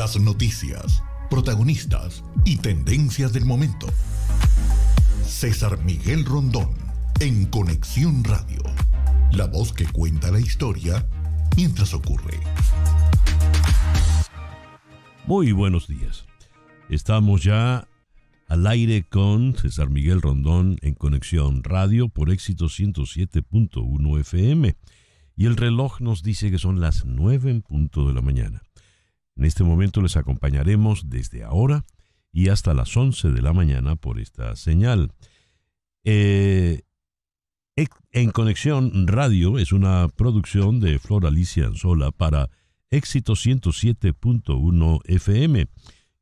Las noticias, protagonistas y tendencias del momento. César Miguel Rondón en Conexión Radio. La voz que cuenta la historia mientras ocurre. Muy buenos días. Estamos ya al aire con César Miguel Rondón en Conexión Radio por éxito 107.1 FM. Y el reloj nos dice que son las 9 en punto de la mañana. En este momento les acompañaremos desde ahora y hasta las 11 de la mañana por esta señal. Eh, en Conexión Radio es una producción de Flor Alicia Anzola para Éxito 107.1 FM,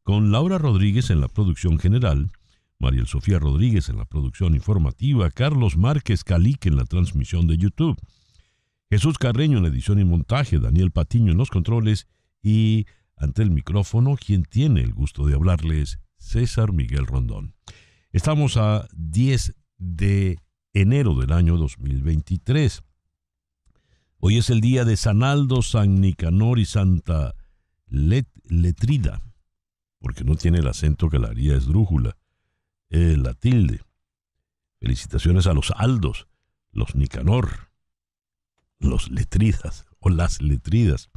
con Laura Rodríguez en la producción general, Mariel Sofía Rodríguez en la producción informativa, Carlos Márquez Calique en la transmisión de YouTube, Jesús Carreño en edición y montaje, Daniel Patiño en los controles y ante el micrófono, quien tiene el gusto de hablarles, César Miguel Rondón. Estamos a 10 de enero del año 2023. Hoy es el día de San Aldo, San Nicanor y Santa Letrida, porque no tiene el acento que la haría esdrújula, eh, la tilde. Felicitaciones a los Aldos, los Nicanor, los Letridas o las Letridas.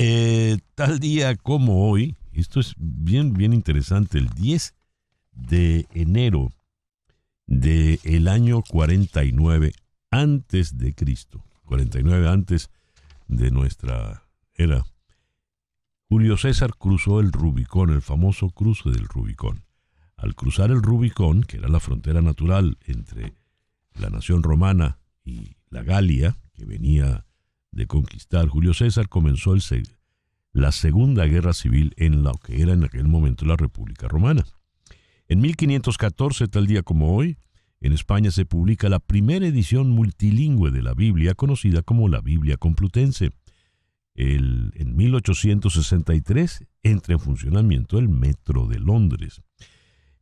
Eh, tal día como hoy, esto es bien, bien interesante, el 10 de enero del el año 49 antes de Cristo, 49 antes de nuestra era, Julio César cruzó el Rubicón, el famoso cruce del Rubicón. Al cruzar el Rubicón, que era la frontera natural entre la nación romana y la Galia, que venía de conquistar Julio César, comenzó el, la Segunda Guerra Civil en lo que era en aquel momento la República Romana. En 1514, tal día como hoy, en España se publica la primera edición multilingüe de la Biblia, conocida como la Biblia Complutense. en 1863 entra en funcionamiento el Metro de Londres.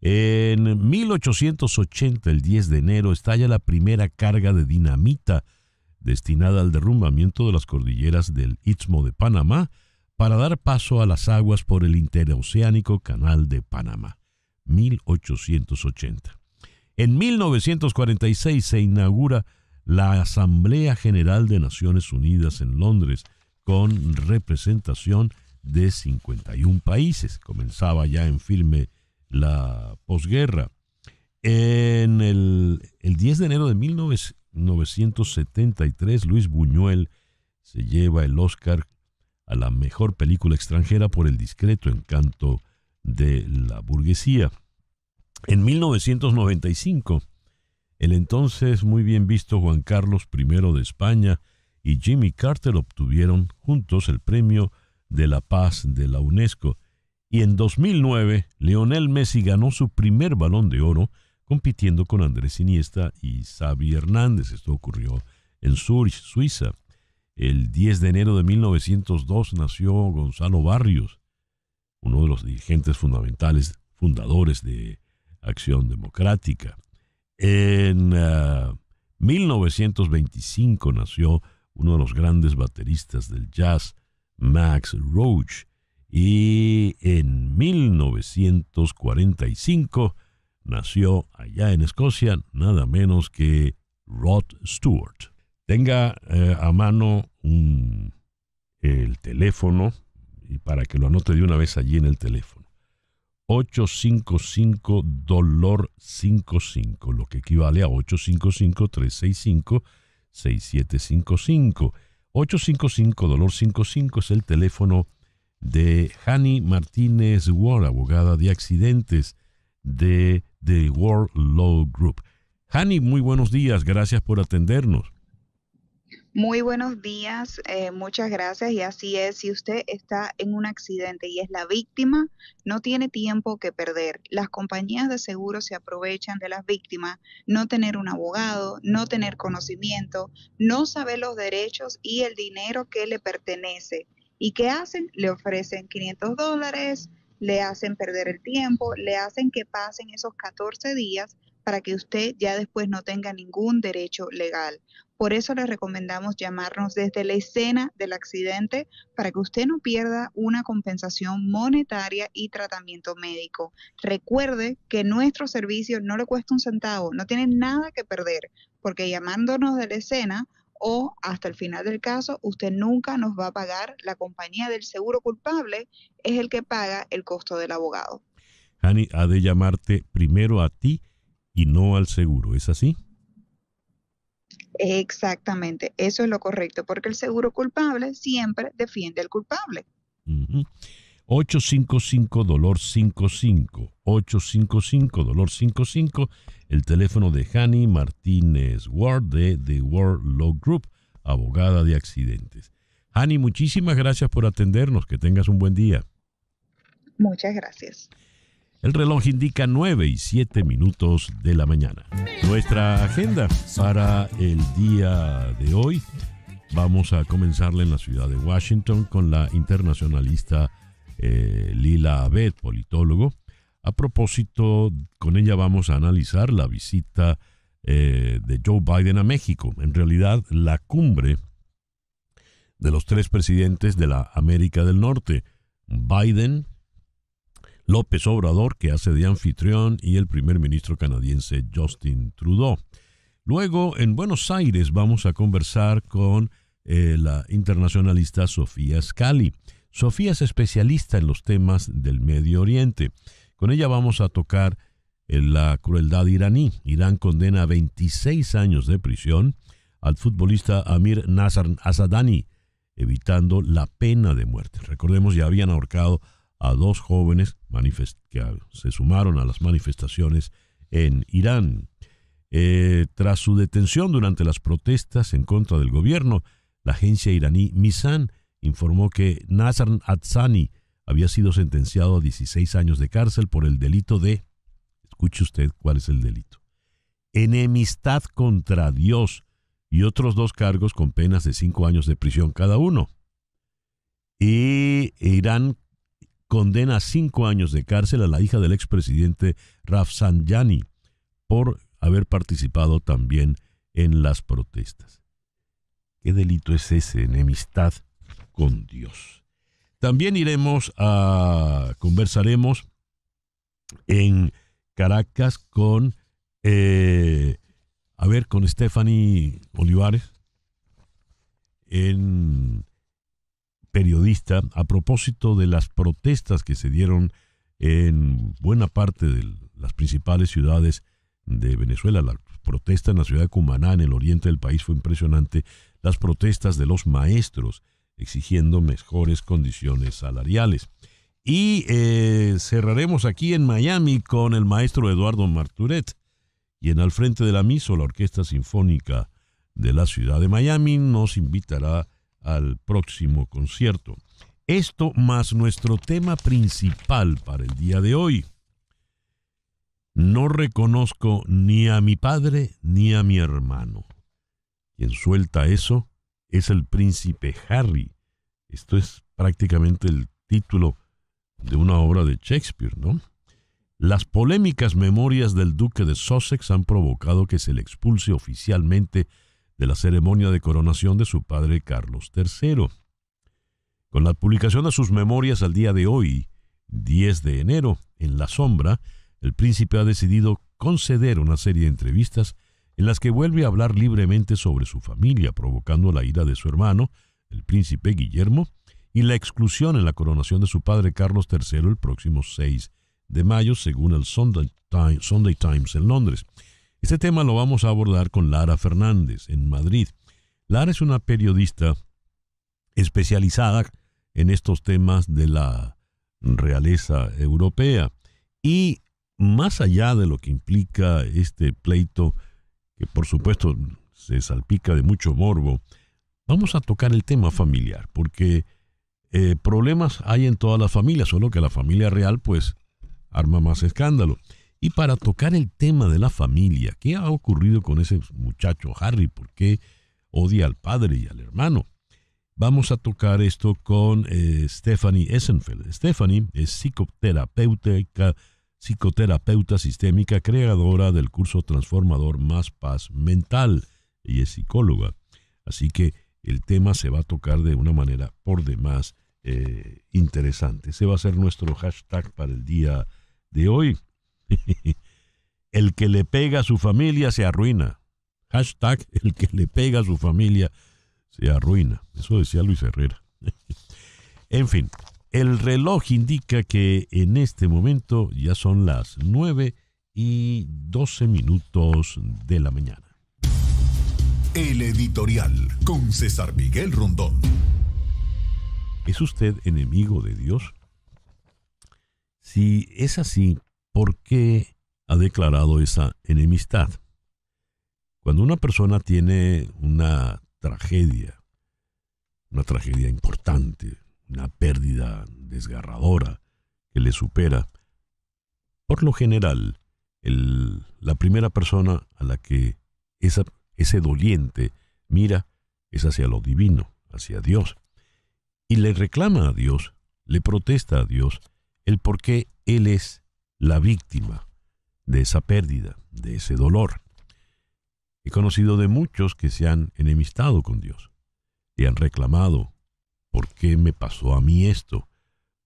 En 1880, el 10 de enero, estalla la primera carga de dinamita destinada al derrumbamiento de las cordilleras del Istmo de Panamá para dar paso a las aguas por el interoceánico Canal de Panamá, 1880. En 1946 se inaugura la Asamblea General de Naciones Unidas en Londres, con representación de 51 países. Comenzaba ya en firme la posguerra. En el, 10 de enero de 19, 1973, Luis Buñuel se lleva el Oscar a la mejor película extranjera por el discreto encanto de la burguesía. En 1995, el entonces muy bien visto Juan Carlos I de España y Jimmy Carter obtuvieron juntos el premio de la paz de la UNESCO. Y en 2009, Lionel Messi ganó su primer balón de oro compitiendo con Andrés Iniesta y Xavi Hernández. Esto ocurrió en Zurich, Suiza. El 10 de enero de 1902 nació Gonzalo Barrios, uno de los dirigentes fundamentales, fundadores de Acción Democrática. En 1925 ah, nació uno de los grandes bateristas del jazz, Max Roach, y en 1945 nació allá en Escocia nada menos que Rod Stewart. Tenga eh, a mano el teléfono y para que lo anote de una vez allí en el teléfono. 855 dolor 55, lo que equivale a 855 365 6755. 855 dolor 55 es el teléfono de Hani Martínez Ward, abogada de accidentes de The World Law Group. Hani, muy buenos días, gracias por atendernos. Muy buenos días, eh, muchas gracias. Y así es, si usted está en un accidente y es la víctima, no tiene tiempo que perder. Las compañías de seguro se aprovechan de las víctimas, no tener un abogado, no tener conocimiento, no saber los derechos y el dinero que le pertenece. ¿Y qué hacen? Le ofrecen 500 dólares, le hacen perder el tiempo, le hacen que pasen esos 14 días para que usted ya después no tenga ningún derecho legal. Por eso le recomendamos llamarnos desde la escena del accidente para que usted no pierda una compensación monetaria y tratamiento médico. Recuerde que nuestro servicio no le cuesta un centavo, no tiene nada que perder, porque llamándonos de la escena o hasta el final del caso, usted nunca nos va a pagar. La compañía del seguro culpable es el que paga el costo del abogado. Hani, ha de llamarte primero a ti y no al seguro, ¿es así? Exactamente, eso es lo correcto, porque el seguro culpable siempre defiende al culpable. 855 Dolor 55. 855 Dolor 55. El teléfono de Hani Martínez Ward de The World Law Group, abogada de accidentes. Hani, muchísimas gracias por atendernos. Que tengas un buen día. Muchas gracias. El reloj indica 9 y 7 minutos de la mañana. Nuestra agenda para el día de hoy. Vamos a comenzarla en la ciudad de Washington con la internacionalista eh, Lila Abed, politólogo. A propósito, con ella vamos a analizar la visita eh, de Joe Biden a México. En realidad, la cumbre de los tres presidentes de la América del Norte, Biden, López Obrador, que hace de anfitrión, y el primer ministro canadiense Justin Trudeau. Luego, en Buenos Aires, vamos a conversar con eh, la internacionalista Sofía Scali. Sofía es especialista en los temas del Medio Oriente. Con ella vamos a tocar eh, la crueldad iraní. Irán condena a 26 años de prisión al futbolista Amir Nazar Azadani, evitando la pena de muerte. Recordemos, ya habían ahorcado a dos jóvenes que se sumaron a las manifestaciones en Irán. Eh, tras su detención durante las protestas en contra del gobierno, la agencia iraní Misan informó que Nazar Atsani había sido sentenciado a 16 años de cárcel por el delito de, escuche usted cuál es el delito, enemistad contra Dios y otros dos cargos con penas de 5 años de prisión cada uno. Y Irán condena a 5 años de cárcel a la hija del expresidente Rafsanjani por haber participado también en las protestas. ¿Qué delito es ese? Enemistad con Dios. También iremos a, conversaremos en Caracas con, eh, a ver, con Stephanie Olivares, en periodista, a propósito de las protestas que se dieron en buena parte de las principales ciudades de Venezuela. La protesta en la ciudad de Cumaná, en el oriente del país, fue impresionante. Las protestas de los maestros, exigiendo mejores condiciones salariales. Y eh, cerraremos aquí en Miami con el maestro Eduardo Marturet, en al frente de la MISO, la Orquesta Sinfónica de la Ciudad de Miami, nos invitará al próximo concierto. Esto más nuestro tema principal para el día de hoy. No reconozco ni a mi padre ni a mi hermano. Quien suelta eso es el príncipe Harry. Esto es prácticamente el título de una obra de Shakespeare, ¿no? Las polémicas memorias del duque de Sussex han provocado que se le expulse oficialmente de la ceremonia de coronación de su padre Carlos III. Con la publicación de sus memorias al día de hoy, 10 de enero, en La Sombra, el príncipe ha decidido conceder una serie de entrevistas en las que vuelve a hablar libremente sobre su familia, provocando la ira de su hermano, el príncipe Guillermo, y la exclusión en la coronación de su padre Carlos III el próximo 6 de mayo, según el Sunday, Times en Londres. Este tema lo vamos a abordar con Lara Fernández, en Madrid. Lara es una periodista especializada en estos temas de la realeza europea. Y más allá de lo que implica este pleito que por supuesto se salpica de mucho morbo, vamos a tocar el tema familiar, porque eh, problemas hay en todas las familias, solo que la familia real pues arma más escándalo. Y para tocar el tema de la familia, ¿qué ha ocurrido con ese muchacho Harry? ¿Por qué odia al padre y al hermano? Vamos a tocar esto con eh, Stephanie Essenfeld. Stephanie es psicoterapeuta psicoterapeuta sistémica, creadora del curso transformador Más Paz Mental. y es psicóloga. Así que el tema se va a tocar de una manera por demás eh, interesante. se va a ser nuestro hashtag para el día de hoy. el que le pega a su familia se arruina. Hashtag el que le pega a su familia se arruina. Eso decía Luis Herrera. en fin, el reloj indica que en este momento ya son las 9 y 12 minutos de la mañana. El editorial con César Miguel Rondón. ¿Es usted enemigo de Dios? Si es así, ¿por qué ha declarado esa enemistad? Cuando una persona tiene una tragedia, una tragedia importante, una pérdida desgarradora que le supera, por lo general, la primera persona a la que ese doliente mira es hacia lo divino, hacia Dios, y le reclama a Dios, le protesta a Dios el por qué Él es la víctima de esa pérdida, de ese dolor. He conocido de muchos que se han enemistado con Dios y han reclamado ¿por qué me pasó a mí esto?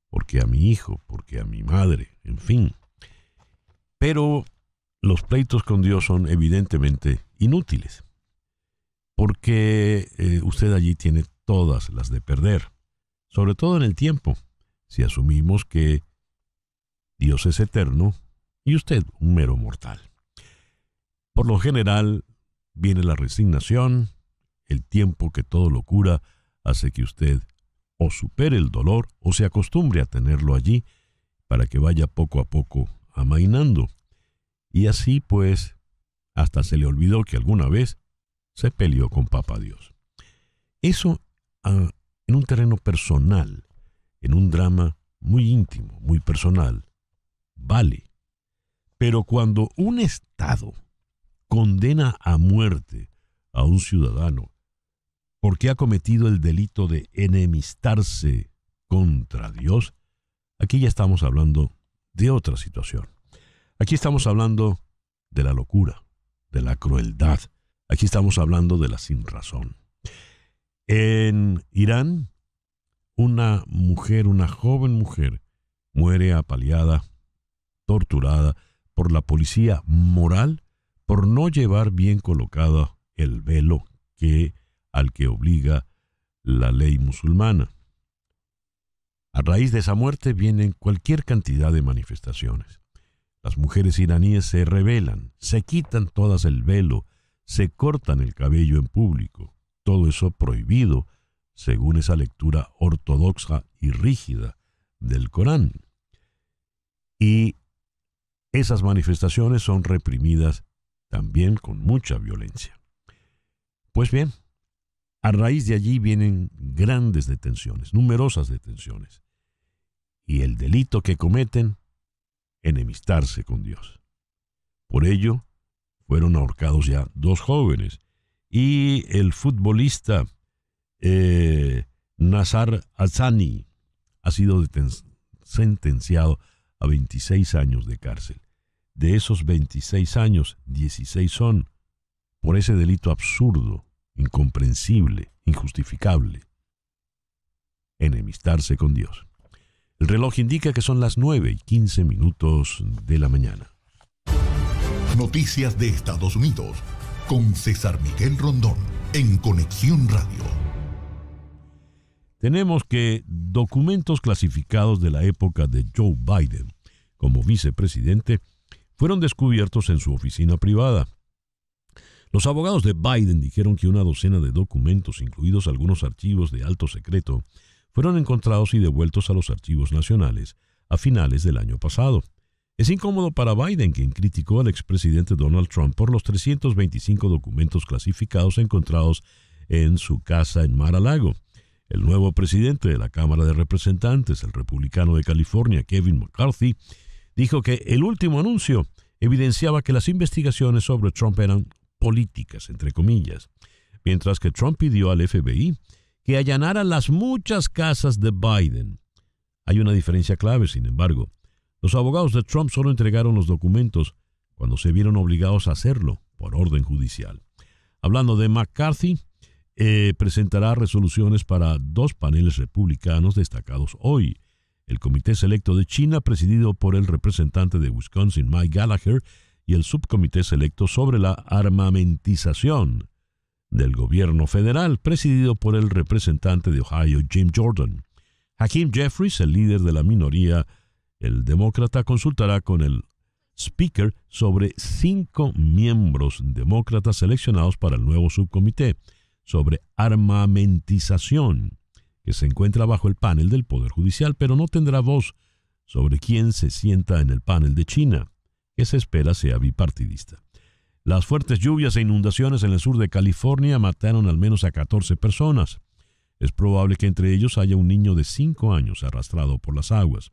¿Por qué a mi hijo? ¿Por qué a mi madre? En fin. Pero los pleitos con Dios son evidentemente inútiles, porque eh, usted allí tiene todas las de perder, sobre todo en el tiempo, si asumimos que Dios es eterno y usted un mero mortal. Por lo general, viene la resignación, el tiempo que todo lo cura hace que usted o supere el dolor o se acostumbre a tenerlo allí para que vaya poco a poco amainando. Y así pues, hasta se le olvidó que alguna vez se peleó con Papa Dios. Eso ah, en un terreno personal, en un drama muy íntimo, muy personal, vale. Pero cuando un Estado condena a muerte a un ciudadano porque ha cometido el delito de enemistarse contra Dios, aquí ya estamos hablando de otra situación. Aquí estamos hablando de la locura, de la crueldad. Aquí estamos hablando de la sinrazón. En Irán, una mujer, una joven mujer, muere apaleada, torturada por la policía moral por no llevar bien colocado el velo que al que obliga la ley musulmana. A raíz de esa muerte vienen cualquier cantidad de manifestaciones. Las mujeres iraníes se rebelan, se quitan todas el velo, se cortan el cabello en público. Todo eso prohibido según esa lectura ortodoxa y rígida del Corán. Y esas manifestaciones son reprimidas también con mucha violencia. Pues bien, a raíz de allí vienen grandes detenciones, numerosas detenciones. Y el delito que cometen, enemistarse con Dios. Por ello, fueron ahorcados ya dos jóvenes y el futbolista eh, Nazar Azani ha sido sentenciado a 26 años de cárcel. De esos 26 años, 16 son por ese delito absurdo incomprensible, injustificable. Enemistarse con Dios. El reloj indica que son las 9 y 15 minutos de la mañana. Noticias de Estados Unidos con César Miguel Rondón en Conexión Radio. Tenemos que documentos clasificados de la época de Joe Biden como vicepresidente fueron descubiertos en su oficina privada. Los abogados de Biden dijeron que una docena de documentos, incluidos algunos archivos de alto secreto, fueron encontrados y devueltos a los archivos nacionales a finales del año pasado. Es incómodo para Biden, quien criticó al expresidente Donald Trump por los 325 documentos clasificados encontrados en su casa en Mar-a-Lago. El nuevo presidente de la Cámara de Representantes, el republicano de California, Kevin McCarthy, dijo que el último anuncio evidenciaba que las investigaciones sobre Trump eran políticas, entre comillas, mientras que Trump pidió al FBI que allanara las muchas casas de Biden. Hay una diferencia clave, sin embargo. Los abogados de Trump solo entregaron los documentos cuando se vieron obligados a hacerlo por orden judicial. Hablando de McCarthy, eh, presentará resoluciones para dos paneles republicanos destacados hoy. El Comité Selecto de China, presidido por el representante de Wisconsin, Mike Gallagher, el Subcomité Selecto sobre la Armamentización del Gobierno Federal, presidido por el representante de Ohio, Jim Jordan. Hakim Jeffries, el líder de la minoría, el demócrata, consultará con el Speaker sobre cinco miembros demócratas seleccionados para el nuevo subcomité sobre armamentización, que se encuentra bajo el panel del Poder Judicial, pero no tendrá voz sobre quién se sienta en el panel de China se espera sea bipartidista. Las fuertes lluvias e inundaciones en el sur de California mataron al menos a 14 personas. Es probable que entre ellos haya un niño de 5 años arrastrado por las aguas.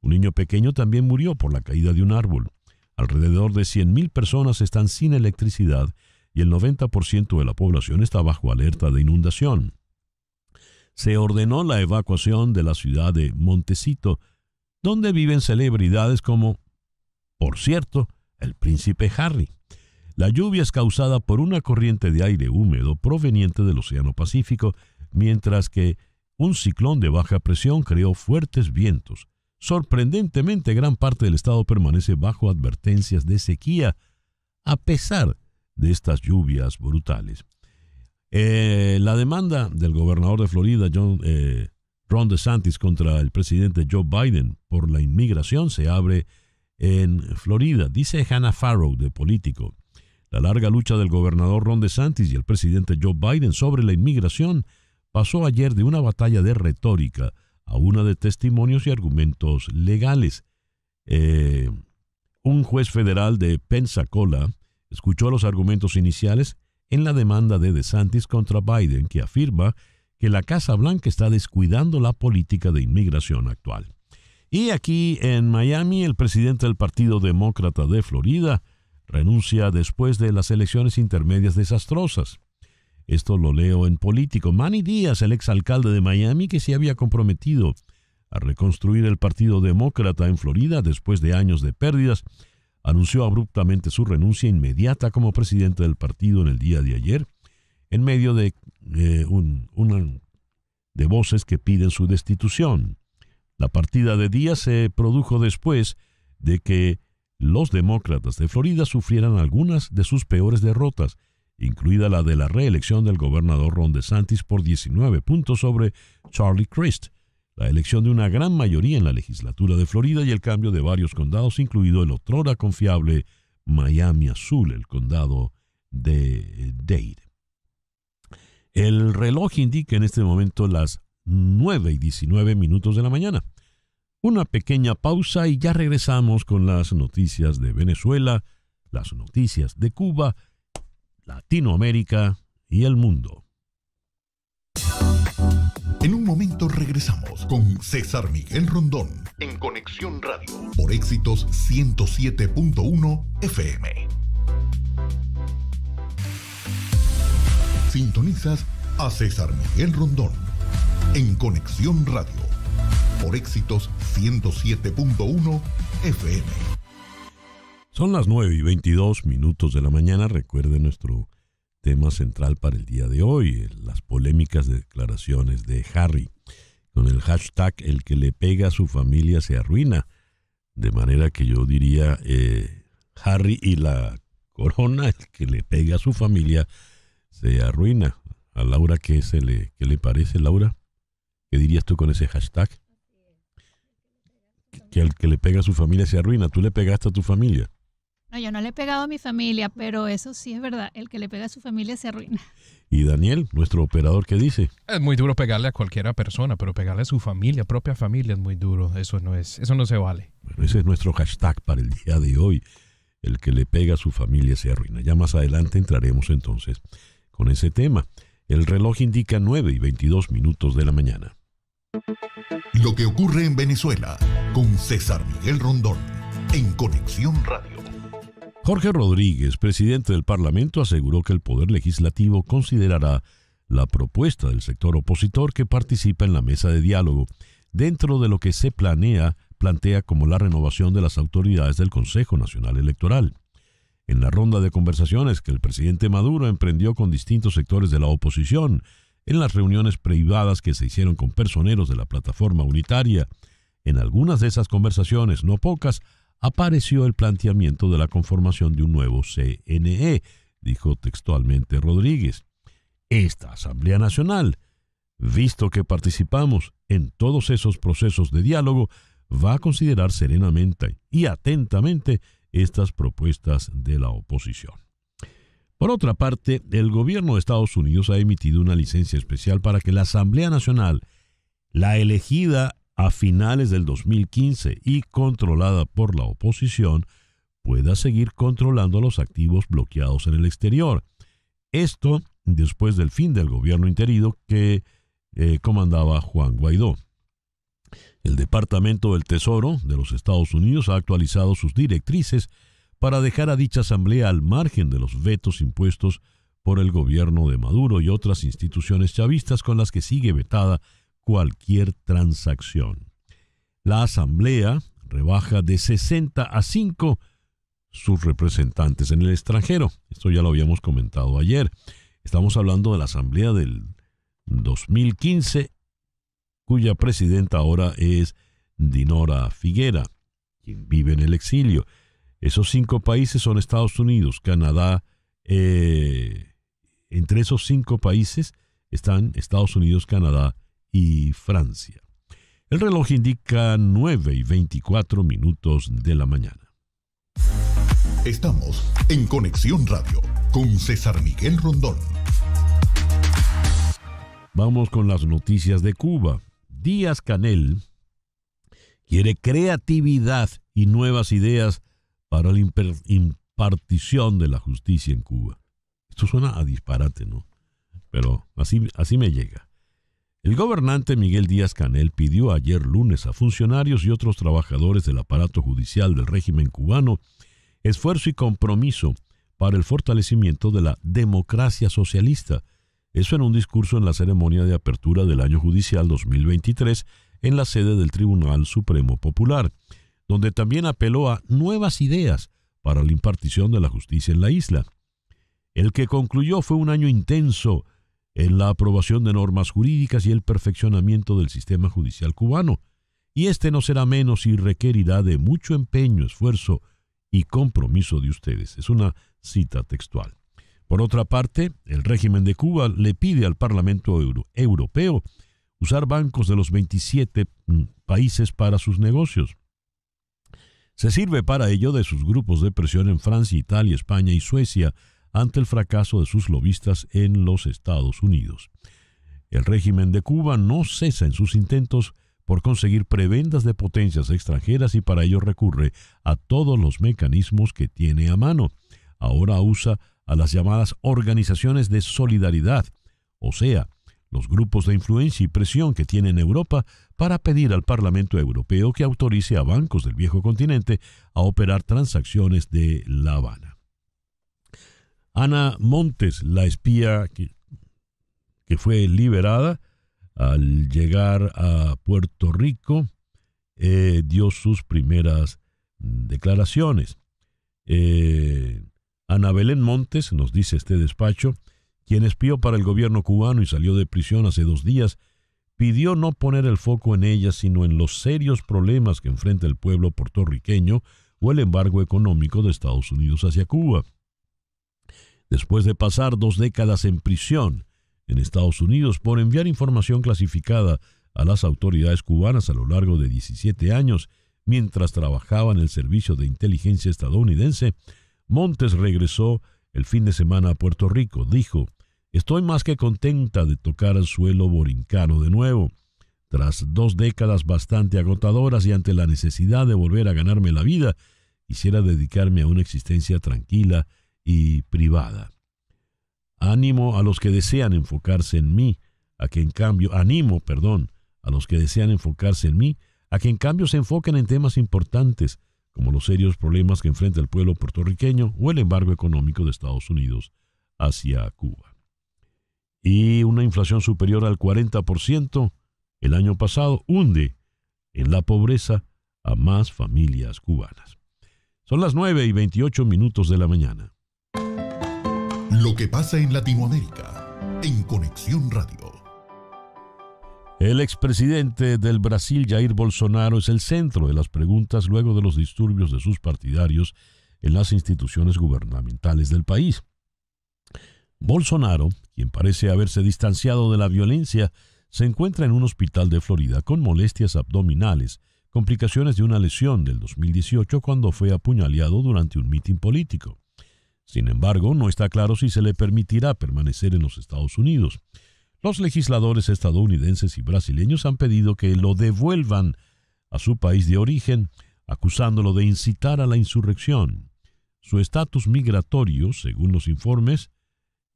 Un niño pequeño también murió por la caída de un árbol. Alrededor de 100.000 personas están sin electricidad y el 90% de la población está bajo alerta de inundación. Se ordenó la evacuación de la ciudad de Montecito, donde viven celebridades como por cierto, el príncipe Harry. La lluvia es causada por una corriente de aire húmedo proveniente del Océano Pacífico, mientras que un ciclón de baja presión creó fuertes vientos. Sorprendentemente, gran parte del estado permanece bajo advertencias de sequía, a pesar de estas lluvias brutales. Eh, la demanda del gobernador de Florida, John, eh, Ron DeSantis, contra el presidente Joe Biden por la inmigración se abre en Florida. Dice Hannah Farrow, de Político. La larga lucha del gobernador Ron DeSantis y el presidente Joe Biden sobre la inmigración pasó ayer de una batalla de retórica a una de testimonios y argumentos legales. Eh, un juez federal de Pensacola escuchó los argumentos iniciales en la demanda de DeSantis contra Biden, que afirma que la Casa Blanca está descuidando la política de inmigración actual. Y aquí en Miami, el presidente del Partido Demócrata de Florida renuncia después de las elecciones intermedias desastrosas. Esto lo leo en Político. Manny Díaz, el exalcalde de Miami, que se había comprometido a reconstruir el Partido Demócrata en Florida después de años de pérdidas, anunció abruptamente su renuncia inmediata como presidente del partido en el día de ayer, en medio de, eh, un, de voces que piden su destitución. La partida de Díaz se produjo después de que los demócratas de Florida sufrieran algunas de sus peores derrotas, incluida la de la reelección del gobernador Ron DeSantis por 19 puntos sobre Charlie Crist, la elección de una gran mayoría en la legislatura de Florida y el cambio de varios condados, incluido el otrora confiable Miami Azul, el condado de Dade. El reloj indica en este momento las 9 y 19 minutos de la mañana. Una pequeña pausa y ya regresamos con las noticias de Venezuela, las noticias de Cuba, Latinoamérica y el mundo. En un momento regresamos con César Miguel Rondón en Conexión Radio por éxitos 107.1 FM. Sintonizas a César Miguel Rondón en Conexión Radio por éxitos 107.1 FM. Son las 9 y 22 minutos de la mañana. Recuerde nuestro tema central para el día de hoy, las polémicas declaraciones de Harry. Con el hashtag el que le pega a su familia se arruina. De manera que yo diría eh, Harry y la corona, el que le pega a su familia se arruina. A Laura, ¿qué, se le, qué le parece, Laura? ¿Qué dirías tú con ese hashtag? Que al que le pega a su familia se arruina. Tú le pegaste a tu familia. No, yo no le he pegado a mi familia, pero eso sí es verdad. El que le pega a su familia se arruina. Y Daniel, nuestro operador, ¿qué dice? Es muy duro pegarle a cualquiera persona, pero pegarle a su familia, propia familia, es muy duro. Eso no es, eso no se vale. ese es nuestro hashtag para el día de hoy. El que le pega a su familia se arruina. Ya más adelante entraremos entonces con ese tema. El reloj indica 9 y 22 minutos de la mañana. Lo que ocurre en Venezuela con César Miguel Rondón en Conexión Radio. Jorge Rodríguez, presidente del Parlamento, aseguró que el Poder Legislativo considerará la propuesta del sector opositor que participa en la mesa de diálogo, dentro de lo que se planea, plantea como la renovación de las autoridades del Consejo Nacional Electoral. En la ronda de conversaciones que el presidente Maduro emprendió con distintos sectores de la oposición, en las reuniones privadas que se hicieron con personeros de la plataforma unitaria. En algunas de esas conversaciones, no pocas, apareció el planteamiento de la conformación de un nuevo CNE, dijo textualmente Rodríguez. Esta Asamblea Nacional, visto que participamos en todos esos procesos de diálogo, va a considerar serenamente y atentamente estas propuestas de la oposición. Por otra parte, el gobierno de Estados Unidos ha emitido una licencia especial para que la Asamblea Nacional, la elegida a finales del 2015 y controlada por la oposición, pueda seguir controlando los activos bloqueados en el exterior. Esto después del fin del gobierno interino que eh, comandaba Juan Guaidó. El Departamento del Tesoro de los Estados Unidos ha actualizado sus directrices para dejar a dicha asamblea al margen de los vetos impuestos por el gobierno de Maduro y otras instituciones chavistas con las que sigue vetada cualquier transacción. La asamblea rebaja de 60 a 5 sus representantes en el extranjero. Esto ya lo habíamos comentado ayer. Estamos hablando de la asamblea del 2015, cuya presidenta ahora es Dinora Figuera, quien vive en el exilio. Esos cinco países son Estados Unidos, Canadá, eh, entre esos cinco países están Estados Unidos, Canadá y Francia. El reloj indica 9 y 24 minutos de la mañana. Estamos en Conexión Radio con César Miguel Rondón. Vamos con las noticias de Cuba. Díaz Canel quiere creatividad y nuevas ideas para la impartición de la justicia en Cuba. Esto suena a disparate, ¿no? Pero así, así me llega. El gobernante Miguel Díaz Canel pidió ayer lunes a funcionarios y otros trabajadores del aparato judicial del régimen cubano esfuerzo y compromiso para el fortalecimiento de la democracia socialista. Eso en un discurso en la ceremonia de apertura del año judicial 2023 en la sede del Tribunal Supremo Popular donde también apeló a nuevas ideas para la impartición de la justicia en la isla. El que concluyó fue un año intenso en la aprobación de normas jurídicas y el perfeccionamiento del sistema judicial cubano, y este no será menos y requerirá de mucho empeño, esfuerzo y compromiso de ustedes. Es una cita textual. Por otra parte, el régimen de Cuba le pide al Parlamento Europeo usar bancos de los 27 mm, países para sus negocios. Se sirve para ello de sus grupos de presión en Francia, Italia, España y Suecia ante el fracaso de sus lobistas en los Estados Unidos. El régimen de Cuba no cesa en sus intentos por conseguir prebendas de potencias extranjeras y para ello recurre a todos los mecanismos que tiene a mano. Ahora usa a las llamadas organizaciones de solidaridad, o sea, los grupos de influencia y presión que tiene en Europa para pedir al Parlamento Europeo que autorice a bancos del viejo continente a operar transacciones de La Habana. Ana Montes, la espía que, fue liberada al llegar a Puerto Rico, eh, dio sus primeras declaraciones. Eh, Ana Belén Montes, nos dice este despacho, quien espió para el gobierno cubano y salió de prisión hace dos días, pidió no poner el foco en ella, sino en los serios problemas que enfrenta el pueblo puertorriqueño o el embargo económico de Estados Unidos hacia Cuba. Después de pasar dos décadas en prisión en Estados Unidos por enviar información clasificada a las autoridades cubanas a lo largo de 17 años, mientras trabajaba en el Servicio de Inteligencia estadounidense, Montes regresó el fin de semana a Puerto Rico. Dijo, Estoy más que contenta de tocar el suelo borincano de nuevo. Tras dos décadas bastante agotadoras y ante la necesidad de volver a ganarme la vida, quisiera dedicarme a una existencia tranquila y privada. Ánimo a los que desean enfocarse en mí, a que en cambio, animo, perdón, a los que desean enfocarse en mí, a que en cambio se enfoquen en temas importantes, como los serios problemas que enfrenta el pueblo puertorriqueño o el embargo económico de Estados Unidos hacia Cuba y una inflación superior al 40% el año pasado hunde en la pobreza a más familias cubanas. Son las 9 y 28 minutos de la mañana. Lo que pasa en Latinoamérica, en Conexión Radio. El expresidente del Brasil, Jair Bolsonaro, es el centro de las preguntas luego de los disturbios de sus partidarios en las instituciones gubernamentales del país. Bolsonaro, quien parece haberse distanciado de la violencia, se encuentra en un hospital de Florida con molestias abdominales, complicaciones de una lesión del 2018 cuando fue apuñaleado durante un mitin político. Sin embargo, no está claro si se le permitirá permanecer en los Estados Unidos. Los legisladores estadounidenses y brasileños han pedido que lo devuelvan a su país de origen, acusándolo de incitar a la insurrección. Su estatus migratorio, según los informes,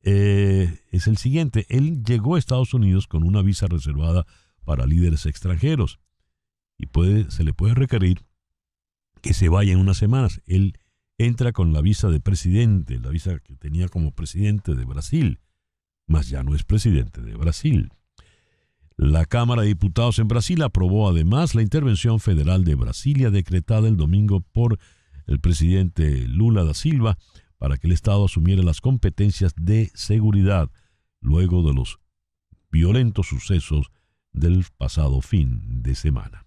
eh, es el siguiente. Él llegó a Estados Unidos con una visa reservada para líderes extranjeros y puede, se le puede requerir que se vaya en unas semanas. Él entra con la visa de presidente, la visa que tenía como presidente de Brasil, mas ya no es presidente de Brasil. La Cámara de Diputados en Brasil aprobó además la intervención federal de Brasilia decretada el domingo por el presidente Lula da Silva para que el Estado asumiera las competencias de seguridad luego de los violentos sucesos del pasado fin de semana.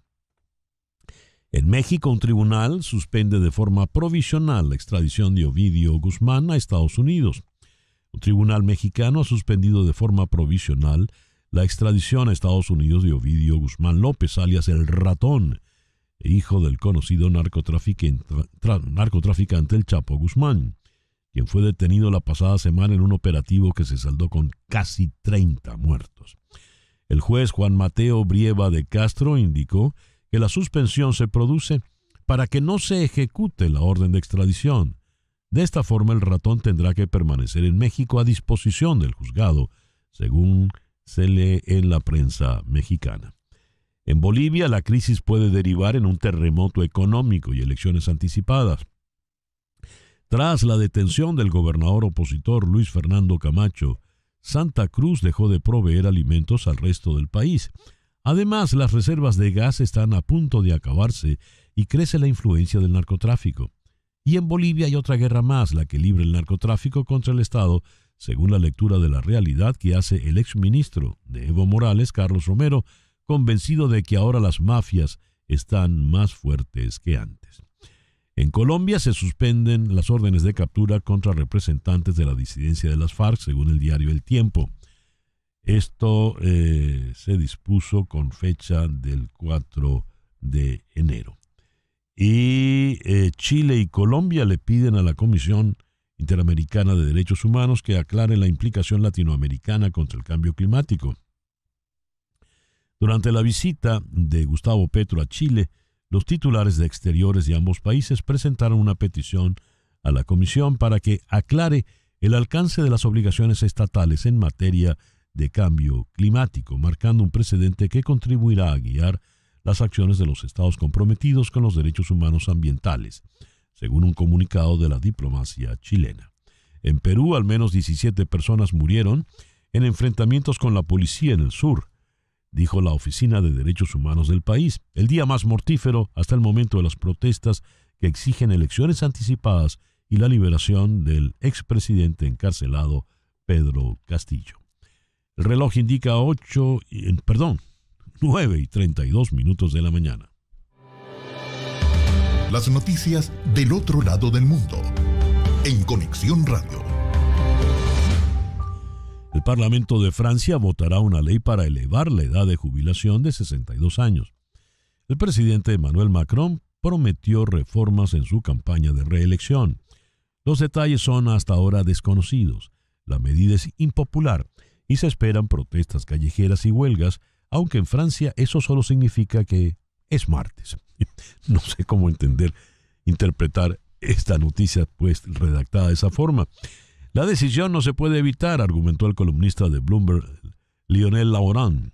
En México, un tribunal suspende de forma provisional la extradición de Ovidio Guzmán a Estados Unidos. Un tribunal mexicano ha suspendido de forma provisional la extradición a Estados Unidos de Ovidio Guzmán López, alias el ratón, hijo del conocido narcotraficante, narcotraficante el Chapo Guzmán quien fue detenido la pasada semana en un operativo que se saldó con casi 30 muertos. El juez Juan Mateo Brieva de Castro indicó que la suspensión se produce para que no se ejecute la orden de extradición. De esta forma el ratón tendrá que permanecer en México a disposición del juzgado, según se lee en la prensa mexicana. En Bolivia la crisis puede derivar en un terremoto económico y elecciones anticipadas. Tras la detención del gobernador opositor Luis Fernando Camacho, Santa Cruz dejó de proveer alimentos al resto del país. Además, las reservas de gas están a punto de acabarse y crece la influencia del narcotráfico. Y en Bolivia hay otra guerra más, la que libre el narcotráfico contra el Estado, según la lectura de la realidad que hace el exministro de Evo Morales, Carlos Romero, convencido de que ahora las mafias están más fuertes que antes. En Colombia se suspenden las órdenes de captura contra representantes de la disidencia de las FARC, según el diario El Tiempo. Esto eh, se dispuso con fecha del 4 de enero. Y eh, Chile y Colombia le piden a la Comisión Interamericana de Derechos Humanos que aclare la implicación latinoamericana contra el cambio climático. Durante la visita de Gustavo Petro a Chile, los titulares de exteriores de ambos países presentaron una petición a la Comisión para que aclare el alcance de las obligaciones estatales en materia de cambio climático, marcando un precedente que contribuirá a guiar las acciones de los estados comprometidos con los derechos humanos ambientales, según un comunicado de la diplomacia chilena. En Perú, al menos 17 personas murieron en enfrentamientos con la policía en el sur, dijo la Oficina de Derechos Humanos del país, el día más mortífero hasta el momento de las protestas que exigen elecciones anticipadas y la liberación del expresidente encarcelado Pedro Castillo. El reloj indica 8, perdón, 9 y 32 minutos de la mañana. Las noticias del otro lado del mundo, en Conexión Radio el Parlamento de Francia votará una ley para elevar la edad de jubilación de 62 años. El presidente Emmanuel Macron prometió reformas en su campaña de reelección. Los detalles son hasta ahora desconocidos. La medida es impopular y se esperan protestas callejeras y huelgas, aunque en Francia eso solo significa que es martes. No sé cómo entender, interpretar esta noticia pues redactada de esa forma. La decisión no se puede evitar, argumentó el columnista de Bloomberg, Lionel Laurent.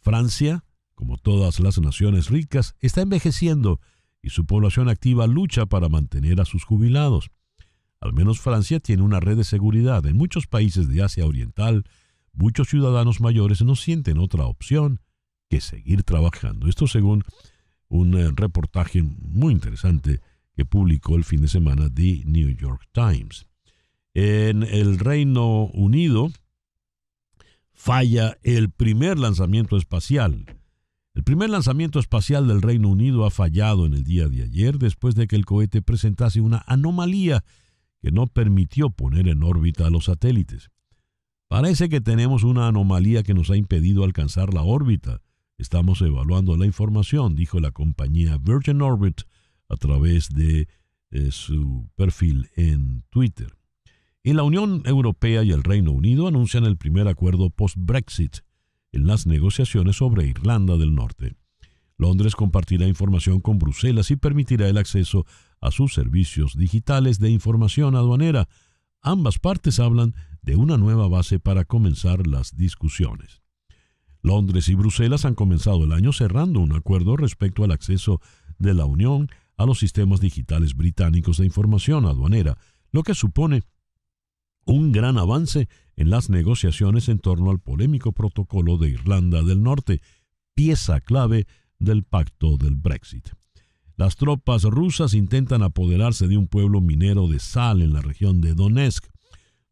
Francia, como todas las naciones ricas, está envejeciendo y su población activa lucha para mantener a sus jubilados. Al menos Francia tiene una red de seguridad. En muchos países de Asia Oriental, muchos ciudadanos mayores no sienten otra opción que seguir trabajando. Esto según un eh, reportaje muy interesante que publicó el fin de semana The New York Times. En el Reino Unido falla el primer lanzamiento espacial. El primer lanzamiento espacial del Reino Unido ha fallado en el día de ayer después de que el cohete presentase una anomalía que no permitió poner en órbita a los satélites. Parece que tenemos una anomalía que nos ha impedido alcanzar la órbita. Estamos evaluando la información, dijo la compañía Virgin Orbit a través de eh, su perfil en Twitter. Y la Unión Europea y el Reino Unido anuncian el primer acuerdo post-Brexit en las negociaciones sobre Irlanda del Norte. Londres compartirá información con Bruselas y permitirá el acceso a sus servicios digitales de información aduanera. Ambas partes hablan de una nueva base para comenzar las discusiones. Londres y Bruselas han comenzado el año cerrando un acuerdo respecto al acceso de la Unión a los sistemas digitales británicos de información aduanera, lo que supone un gran avance en las negociaciones en torno al polémico protocolo de Irlanda del Norte, pieza clave del pacto del Brexit. Las tropas rusas intentan apoderarse de un pueblo minero de sal en la región de Donetsk.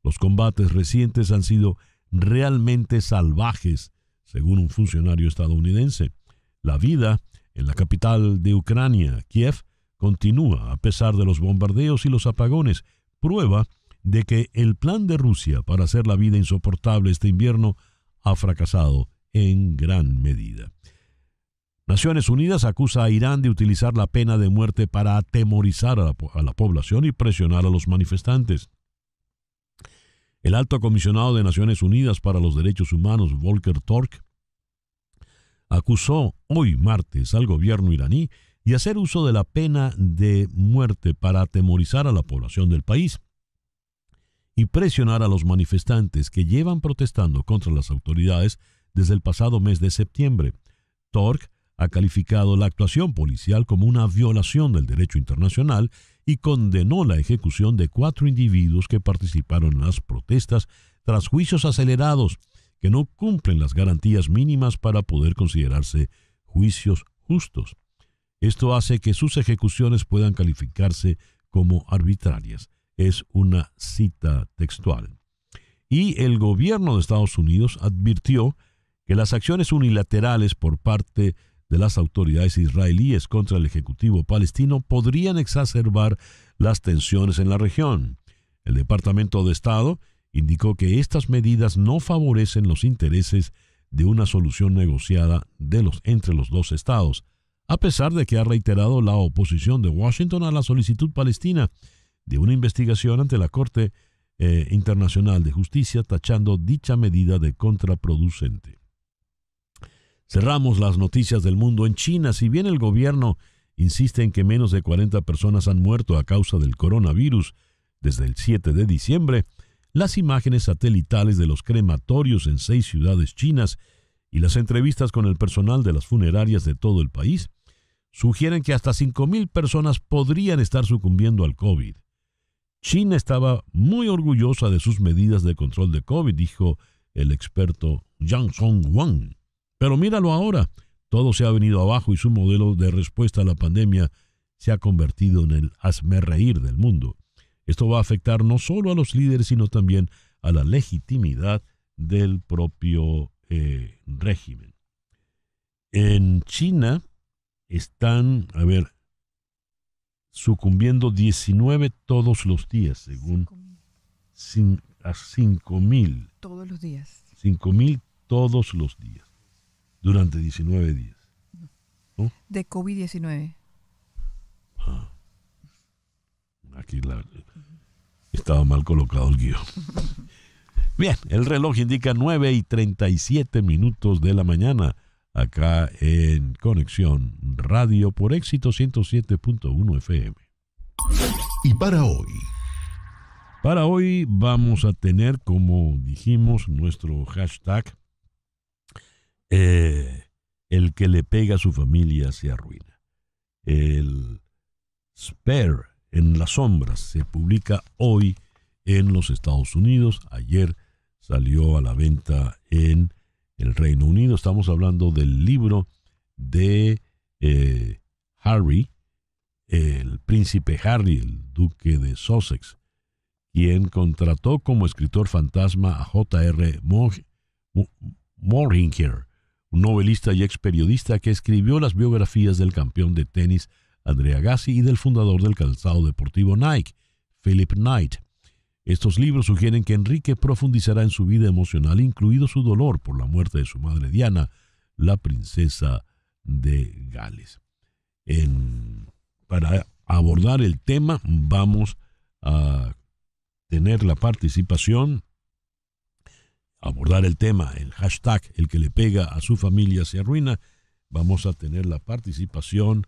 Los combates recientes han sido realmente salvajes, según un funcionario estadounidense. La vida en la capital de Ucrania, Kiev, continúa a pesar de los bombardeos y los apagones, prueba de que el plan de Rusia para hacer la vida insoportable este invierno ha fracasado en gran medida. Naciones Unidas acusa a Irán de utilizar la pena de muerte para atemorizar a la, población y presionar a los manifestantes. El alto comisionado de Naciones Unidas para los Derechos Humanos, Volker Tork, acusó hoy martes al gobierno iraní de hacer uso de la pena de muerte para atemorizar a la población del país y presionar a los manifestantes que llevan protestando contra las autoridades desde el pasado mes de septiembre. Torque ha calificado la actuación policial como una violación del derecho internacional y condenó la ejecución de cuatro individuos que participaron en las protestas tras juicios acelerados que no cumplen las garantías mínimas para poder considerarse juicios justos. Esto hace que sus ejecuciones puedan calificarse como arbitrarias. Es una cita textual. Y el gobierno de Estados Unidos advirtió que las acciones unilaterales por parte de las autoridades israelíes contra el Ejecutivo palestino podrían exacerbar las tensiones en la región. El Departamento de Estado indicó que estas medidas no favorecen los intereses de una solución negociada de los, entre los dos estados, a pesar de que ha reiterado la oposición de Washington a la solicitud palestina de una investigación ante la Corte eh, Internacional de Justicia, tachando dicha medida de contraproducente. Cerramos las noticias del mundo en China. Si bien el gobierno insiste en que menos de 40 personas han muerto a causa del coronavirus desde el 7 de diciembre, las imágenes satelitales de los crematorios en seis ciudades chinas y las entrevistas con el personal de las funerarias de todo el país sugieren que hasta 5.000 personas podrían estar sucumbiendo al COVID. China estaba muy orgullosa de sus medidas de control de COVID, dijo el experto Yang Song Wang. Pero míralo ahora, todo se ha venido abajo y su modelo de respuesta a la pandemia se ha convertido en el hazme reír del mundo. Esto va a afectar no solo a los líderes, sino también a la legitimidad del propio eh, régimen. En China están, a ver, sucumbiendo 19 todos los días, según a mil. Todos los días. 5000 mil todos los días, durante 19 días. De COVID-19. Ah. Aquí estaba mal colocado el guión. Bien, el reloj indica 9 y 37 minutos de la mañana acá en Conexión Radio por éxito 107.1 FM. Y para hoy. Para hoy vamos a tener, como dijimos, nuestro hashtag, eh, el que le pega a su familia se arruina. El Spare en las sombras se publica hoy en los Estados Unidos. Ayer salió a la venta en el Reino Unido. Estamos hablando del libro de eh, Harry, el príncipe Harry, el duque de Sussex, quien contrató como escritor fantasma a J.R. Moringer, un novelista y ex periodista que escribió las biografías del campeón de tenis Andrea Gassi y del fundador del calzado deportivo Nike, Philip Knight. Estos libros sugieren que Enrique profundizará en su vida emocional, incluido su dolor por la muerte de su madre Diana, la princesa de Gales. para abordar el tema vamos a tener la participación, abordar el tema, el hashtag, el que le pega a su familia se arruina, vamos a tener la participación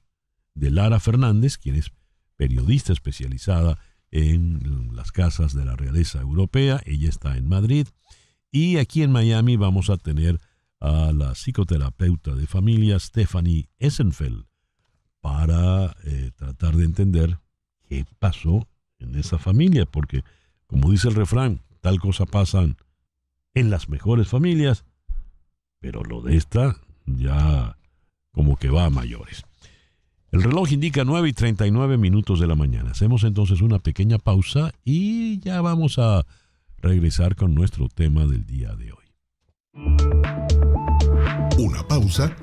de Lara Fernández, quien es periodista especializada en las casas de la realeza europea. Ella está en Madrid. Y aquí en Miami vamos a tener a la psicoterapeuta de familia Stephanie Essenfeld para eh, tratar de entender qué pasó en esa familia, porque como dice el refrán, tal cosa pasan en las mejores familias, pero lo de esta ya como que va a mayores. El reloj indica 9 y 39 minutos de la mañana. Hacemos entonces una pequeña pausa y ya vamos a regresar con nuestro tema del día de hoy. Una pausa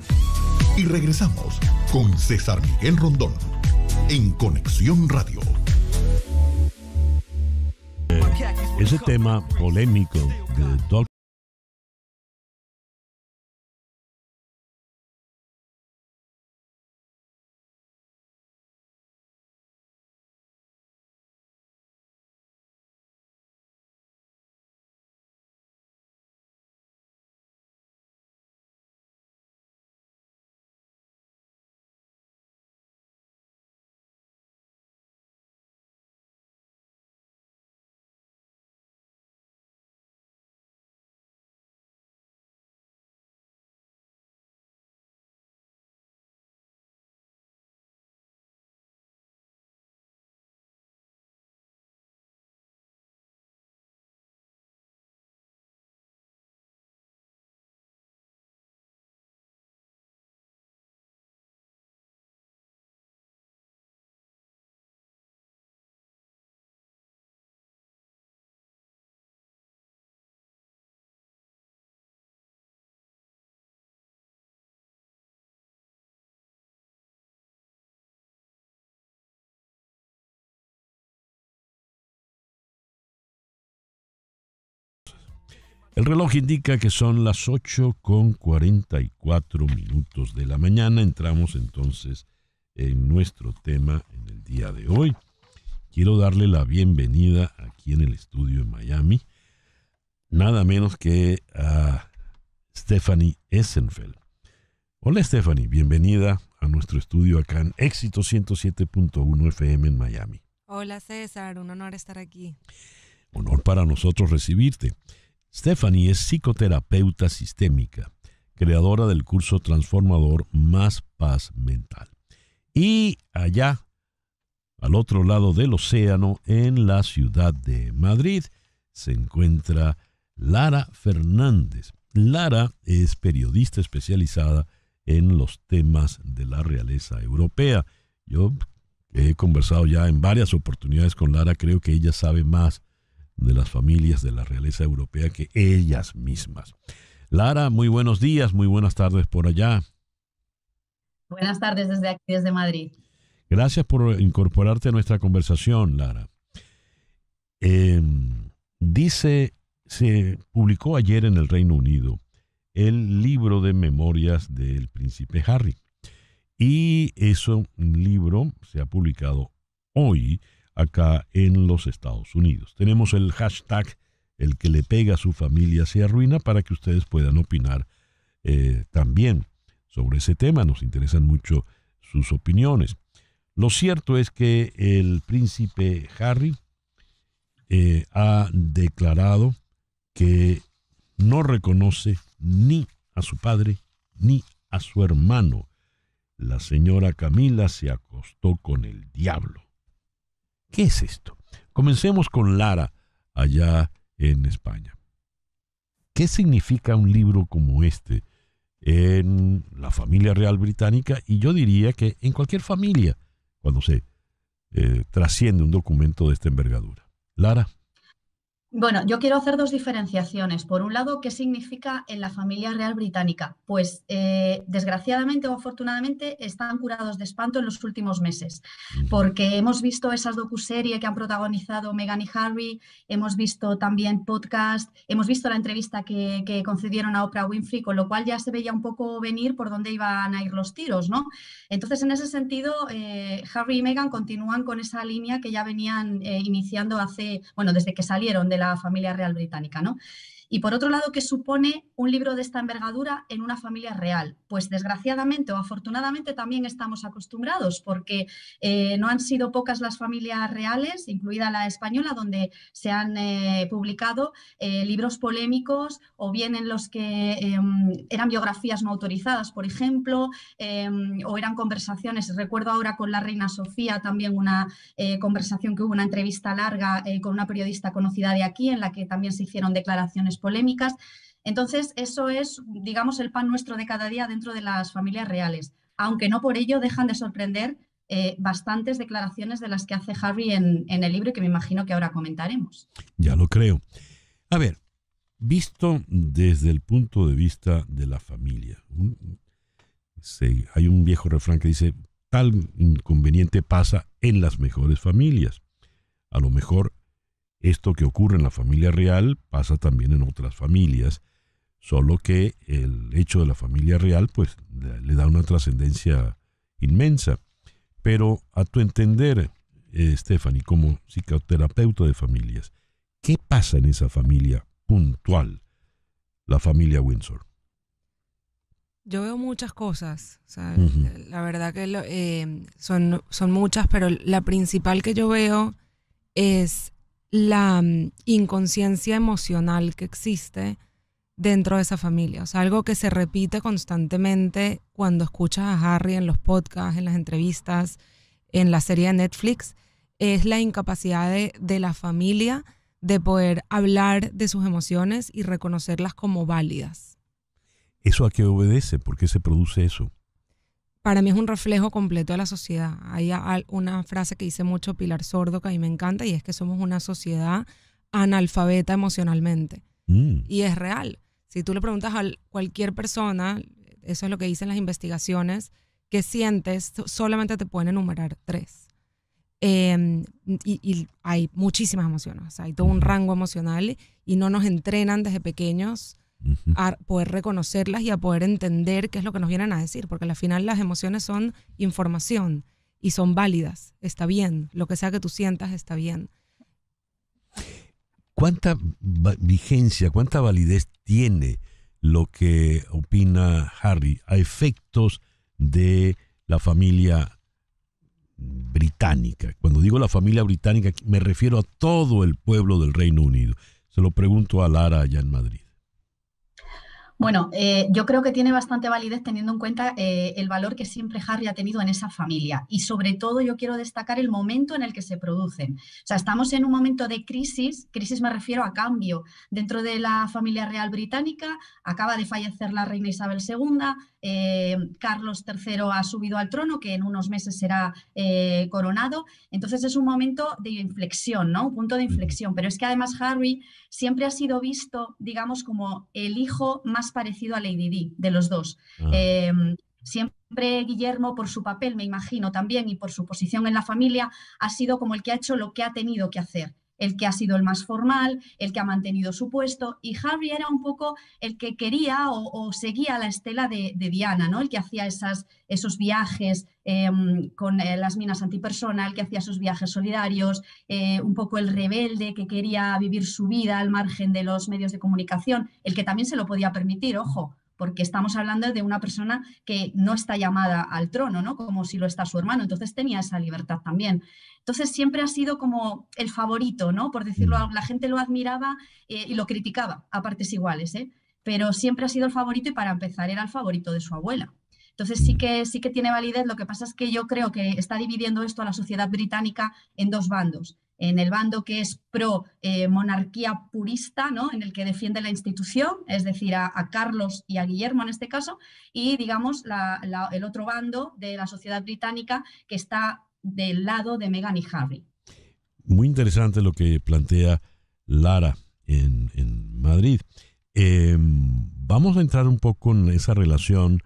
y regresamos con César Miguel Rondón en Conexión Radio. Eh, ese tema polémico de El reloj indica que son las 8 con 44 minutos de la mañana. Entramos entonces en nuestro tema en el día de hoy. Quiero darle la bienvenida aquí en el estudio en Miami, nada menos que a Stephanie Essenfeld. Hola Stephanie, bienvenida a nuestro estudio acá en Éxito 107.1 FM en Miami. Hola César, un honor estar aquí. Honor para nosotros recibirte. Stephanie es psicoterapeuta sistémica, creadora del curso transformador Más Paz Mental. Y allá, al otro lado del océano, en la ciudad de Madrid, se encuentra Lara Fernández. Lara es periodista especializada en los temas de la realeza europea. Yo he conversado ya en varias oportunidades con Lara, creo que ella sabe más de las familias de la realeza europea que ellas mismas. Lara, muy buenos días, muy buenas tardes por allá. Buenas tardes desde aquí, desde Madrid. Gracias por incorporarte a nuestra conversación, Lara. Em, dice, se publicó ayer en el Reino Unido el libro de memorias del príncipe Harry. Y eso libro, se ha publicado hoy, acá en los Estados Unidos. Tenemos el hashtag el que le pega a su familia se arruina para que ustedes puedan opinar eh, también sobre ese tema. Nos interesan mucho sus opiniones. Lo cierto es que el príncipe Harry eh, ha declarado que no reconoce ni a su padre ni a su hermano. La señora Camila se acostó con el diablo. ¿Qué es esto? Comencemos con Lara, allá en España. ¿Qué significa un libro como este en la familia real británica? Y yo diría que en cualquier familia, cuando se eh, trasciende un documento de esta envergadura. Lara. Bueno, yo quiero hacer dos diferenciaciones. Por un lado, ¿qué significa en la familia real británica? Pues eh, desgraciadamente o afortunadamente están curados de espanto en los últimos meses, porque hemos visto esas docuseries que han protagonizado Meghan y Harry, hemos visto también podcast, hemos visto la entrevista que, concedieron a Oprah Winfrey, con lo cual ya se veía un poco venir por dónde iban a ir los tiros, ¿no? Entonces, en ese sentido, eh, Harry y Meghan continúan con esa línea que ya venían eh, iniciando hace, bueno, desde que salieron de la familia real británica, ¿no? Y por otro lado, ¿qué supone un libro de esta envergadura en una familia real? Pues desgraciadamente o afortunadamente también estamos acostumbrados porque eh, no han sido pocas las familias reales, incluida la española, donde se han eh, publicado eh, libros polémicos o bien en los que em, eran biografías no autorizadas, por ejemplo, em, o eran conversaciones. Recuerdo ahora con la reina Sofía también una conversación que hubo, una entrevista larga con una periodista conocida de aquí en la que también se hicieron declaraciones polémicas. Entonces, eso es, digamos, el pan nuestro de cada día dentro de las familias reales, aunque no por ello dejan de sorprender eh, bastantes declaraciones de las que hace Harry en, el libro que me imagino que ahora comentaremos. Ya lo creo. A ver, visto desde el punto de vista de la familia, hay un viejo refrán que dice, tal inconveniente pasa en las mejores familias. A lo mejor esto que ocurre en la familia real pasa también en otras familias, solo que el hecho de la familia real pues le da una trascendencia inmensa. Pero a tu entender, eh, Stephanie, como psicoterapeuta de familias, ¿qué pasa en esa familia puntual, la familia Windsor? Yo veo muchas cosas, la verdad que eh, son, son muchas, pero la principal que yo veo es la mm, inconsciencia emocional que existe dentro de esa familia. O sea, algo que se repite constantemente cuando escuchas a Harry en los podcasts, en las entrevistas, en la serie de Netflix, es la incapacidad de, la familia de poder hablar de sus emociones y reconocerlas como válidas. ¿Eso a qué obedece? ¿Por qué se produce eso? para mí es un reflejo completo de la sociedad. Hay una frase que dice mucho Pilar Sordo que a mí me encanta y es que somos una sociedad analfabeta emocionalmente. Mm. Y es real. Si tú le preguntas a cualquier persona, eso es lo que dicen las investigaciones, que sientes, solamente te pueden enumerar tres. Em, y, hay muchísimas emociones, hay todo un rango emocional y no nos entrenan desde pequeños a poder reconocerlas y a poder entender qué es lo que nos vienen a decir, porque al final las emociones son información y son válidas, está bien, lo que sea que tú sientas está bien. ¿Cuánta vigencia, cuánta validez tiene lo que opina Harry a efectos de la familia británica. Cuando digo la familia británica, me refiero a todo el pueblo del Reino Unido. Se lo pregunto a Lara allá en Madrid. Bueno, eh, yo creo que tiene bastante validez teniendo en cuenta eh, el valor que siempre Harry ha tenido en esa familia y sobre todo yo quiero destacar el momento en el que se producen. O sea, estamos en un momento de crisis, crisis me refiero a cambio. Dentro de la familia real británica acaba de fallecer la reina Isabel II, eh, Carlos III ha subido al trono, que en unos meses será coronado. Entonces es un momento de inflexión, ¿no? Un punto de inflexión. Pero es que además Harry siempre ha sido visto, digamos, como el hijo más parecido a Lady Di de los dos. Ah. Em, siempre Guillermo, por su papel, me imagino también, y por su posición en la familia, ha sido como el que ha hecho lo que ha tenido que hacer el que ha sido el más formal, el que ha mantenido su puesto, y Harry era un poco el que quería o, seguía la estela de, Diana, ¿no? El que hacía esos viajes em, con eh, las minas antipersonal, el que hacía sus viajes solidarios, eh, un poco el rebelde que quería vivir su vida al margen de los medios de comunicación, el que también se lo podía permitir, ojo, porque estamos hablando de una persona que no está llamada al trono, ¿no? Como si lo está su hermano, entonces tenía esa libertad también. Entonces siempre ha sido como el favorito, ¿no? Por decirlo, mm. la gente lo admiraba eh, y lo criticaba a partes iguales, ¿eh? Pero siempre ha sido el favorito y para empezar era el favorito de su abuela. Entonces sí que, sí que tiene validez, lo que pasa es que yo creo que está dividiendo esto a la sociedad británica en dos bandos en el bando que es pro eh, monarquía purista, ¿no? en el que defiende la institución, es decir, a, Carlos y a Guillermo en este caso, y digamos el otro bando de la sociedad británica que está del lado de Meghan y Harry. Muy interesante lo que plantea Lara en, Madrid. Em, vamos a entrar un poco en esa relación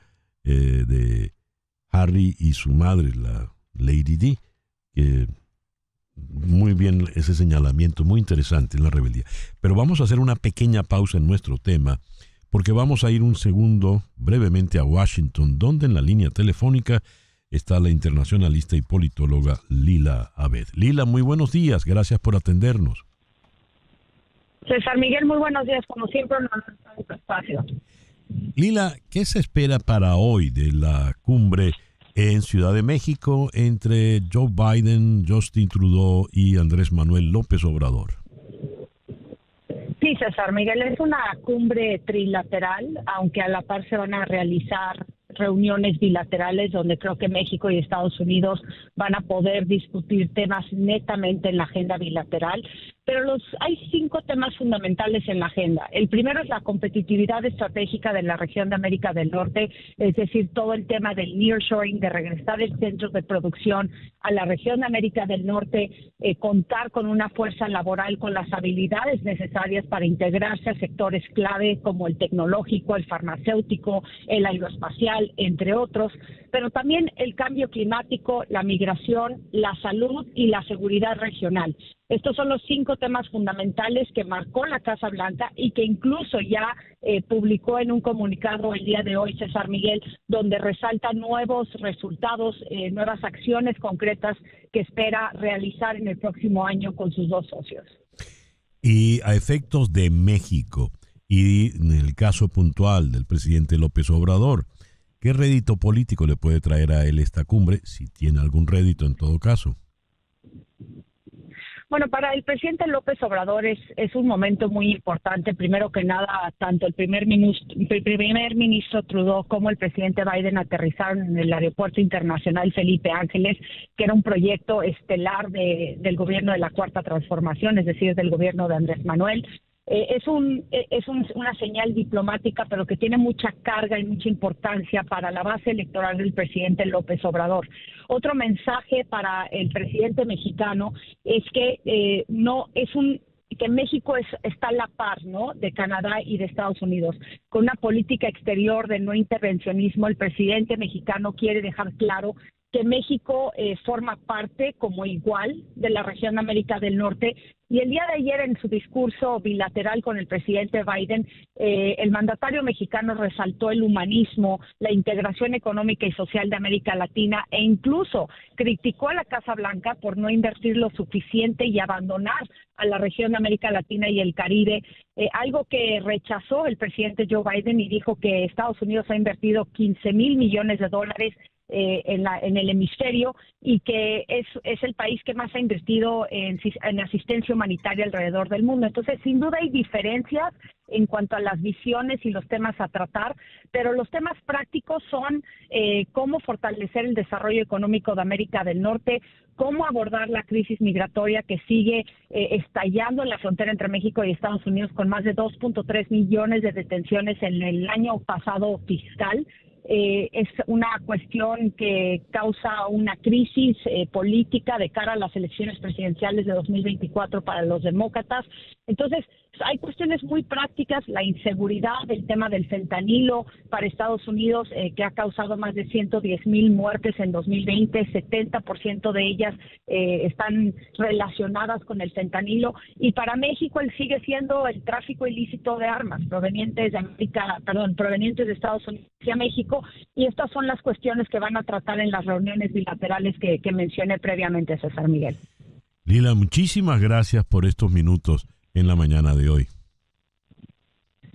eh, de Harry y su madre, la Lady D, que muy bien ese señalamiento, muy interesante en la rebeldía. Pero vamos a hacer una pequeña pausa en nuestro tema, porque vamos a ir un segundo brevemente a Washington, donde en la línea telefónica está la internacionalista y politóloga Lila Abed. Lila, muy buenos días, gracias por atendernos. César Miguel, muy buenos días, como siempre, en nuestro espacio. Lila, ¿qué se espera para hoy de la cumbre en Ciudad de México entre Joe Biden, Justin Trudeau y Andrés Manuel López Obrador? Sí, César Miguel, es una cumbre trilateral, aunque a la par se van a realizar reuniones bilaterales donde creo que México y Estados Unidos van a poder discutir temas netamente en la agenda bilateral, pero hay cinco temas fundamentales en la agenda. El primero es la competitividad estratégica de la región de América del Norte, es decir, todo el tema del nearshoring, de regresar el centro de producción a la región de América del Norte, eh, contar con una fuerza laboral con las habilidades necesarias para integrarse a sectores clave como el tecnológico, el farmacéutico, el aeroespacial, entre otros, pero también el cambio climático, la migración, la salud y la seguridad regional. Estos son los cinco temas fundamentales que marcó la Casa Blanca y que incluso ya eh, publicó en un comunicado el día de hoy César Miguel, donde resalta nuevos resultados, eh, nuevas acciones concretas que espera realizar en el próximo año con sus dos socios. Y a efectos de México y en el caso puntual del presidente López Obrador, ¿qué rédito político le puede traer a él esta cumbre, si tiene algún rédito en todo caso? Bueno, para el presidente López Obrador es, un momento muy importante. Primero que nada, tanto el primer, ministro, Trudeau como el presidente Biden aterrizaron en el Aeropuerto Internacional Felipe Ángeles, que era un proyecto estelar del gobierno de la Cuarta Transformación, es decir, del gobierno de Andrés Manuel. Eh, es, un, eh, es un, una señal diplomática, pero que tiene mucha carga y mucha importancia para la base electoral del presidente López Obrador. Otro mensaje para el presidente mexicano es que eh, no es un que México está a la par, ¿no? De Canadá y de Estados Unidos. Con una política exterior de no intervencionismo, el presidente mexicano quiere dejar claro que México eh, forma parte como igual de la región de América del Norte. Y el día de ayer en su discurso bilateral con el presidente Biden, eh, el mandatario mexicano resaltó el humanismo, la integración económica y social de América Latina e incluso criticó a la Casa Blanca por no invertir lo suficiente y abandonar a la región de América Latina y el Caribe, eh, algo que rechazó el presidente Joe Biden y dijo que Estados Unidos ha invertido 15 mil millones de dólares eh, en, la, en, el hemisferio y que es, es el país que más ha invertido en, asistencia humanitaria alrededor del mundo. Entonces, sin duda hay diferencias en cuanto a las visiones y los temas a tratar, pero los temas prácticos son eh, cómo fortalecer el desarrollo económico de América del Norte, cómo abordar la crisis migratoria que sigue eh, estallando en la frontera entre México y Estados Unidos con más de 2.3 millones de detenciones en el año pasado fiscal eh, es una cuestión que causa una crisis eh, política de cara a las elecciones presidenciales de 2024 para los demócratas. Entonces, hay cuestiones muy prácticas, la inseguridad, el tema del fentanilo para Estados Unidos, eh, que ha causado más de 110 mil muertes en 2020, 70% de ellas eh, están relacionadas con el fentanilo. Y para México él sigue siendo el tráfico ilícito de armas provenientes de América, perdón, provenientes de Estados Unidos hacia México. Y estas son las cuestiones que van a tratar en las reuniones bilaterales que, que mencioné previamente, César Miguel. Lila, muchísimas gracias por estos minutos en la mañana de hoy.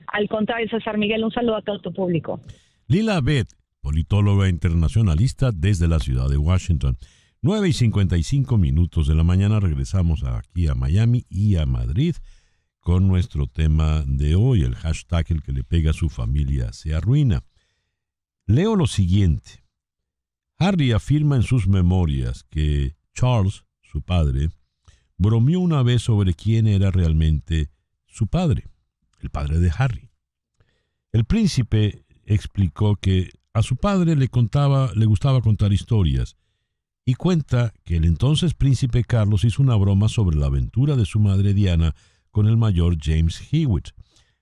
Al contrario, César Miguel, un saludo a todo tu público. Lila Beth, politóloga internacionalista desde la ciudad de Washington. 9 y 55 minutos de la mañana regresamos aquí a Miami y a Madrid con nuestro tema de hoy, el hashtag el que le pega a su familia se arruina. Leo lo siguiente. Harry afirma en sus memorias que Charles, su padre, bromeó una vez sobre quién era realmente su padre, el padre de Harry. El príncipe explicó que a su padre le contaba, le gustaba contar historias, y cuenta que el entonces príncipe Carlos hizo una broma sobre la aventura de su madre Diana con el mayor James Hewitt.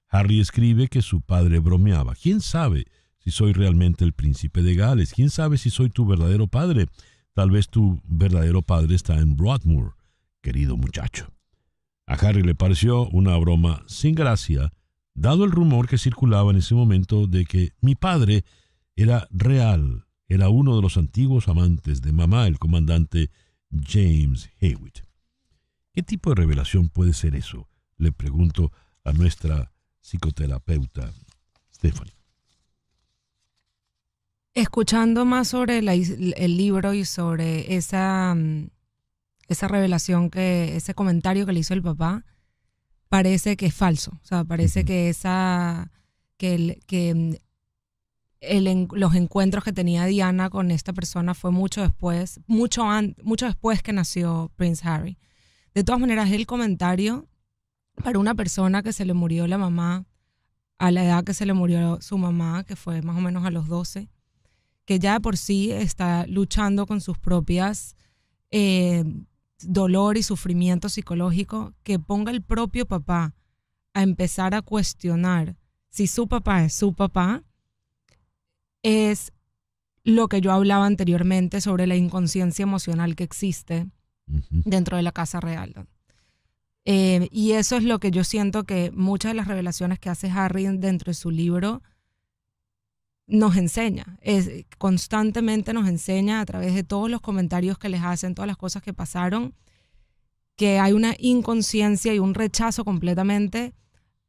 Harry escribe que su padre bromeaba. ¿Quién sabe si soy realmente el príncipe de Gales? ¿Quién sabe si soy tu verdadero padre? Tal vez tu verdadero padre está en Broadmoor querido muchacho. A Harry le pareció una broma sin gracia, dado el rumor que circulaba en ese momento de que mi padre era real, era uno de los antiguos amantes de mamá, el comandante James Hewitt. ¿Qué tipo de revelación puede ser eso? Le pregunto a nuestra psicoterapeuta Stephanie. Escuchando más sobre el libro y sobre esa mm, esa revelación que, ese comentario que le hizo el papá, parece que es falso. O sea, parece que esa, que, que mm, el, los encuentros que tenía Diana con esta persona fue mucho después, mucho, mucho después que nació Prince Harry. De todas maneras, el comentario para una persona que se le murió la mamá a la edad que se le murió su mamá, que fue más o menos a los 12, que ya de por sí está luchando con sus propias eh, dolor y sufrimiento psicológico, que ponga el propio papá a empezar a cuestionar si su papá es su papá, es lo que yo hablaba anteriormente sobre la inconsciencia emocional que existe dentro de la casa real. Eh, y eso es lo que yo siento que muchas de las revelaciones que hace Harry dentro de su libro nos enseña, es, constantemente nos enseña a través de todos los comentarios que les hacen, todas las cosas que pasaron, que hay una inconsciencia y un rechazo completamente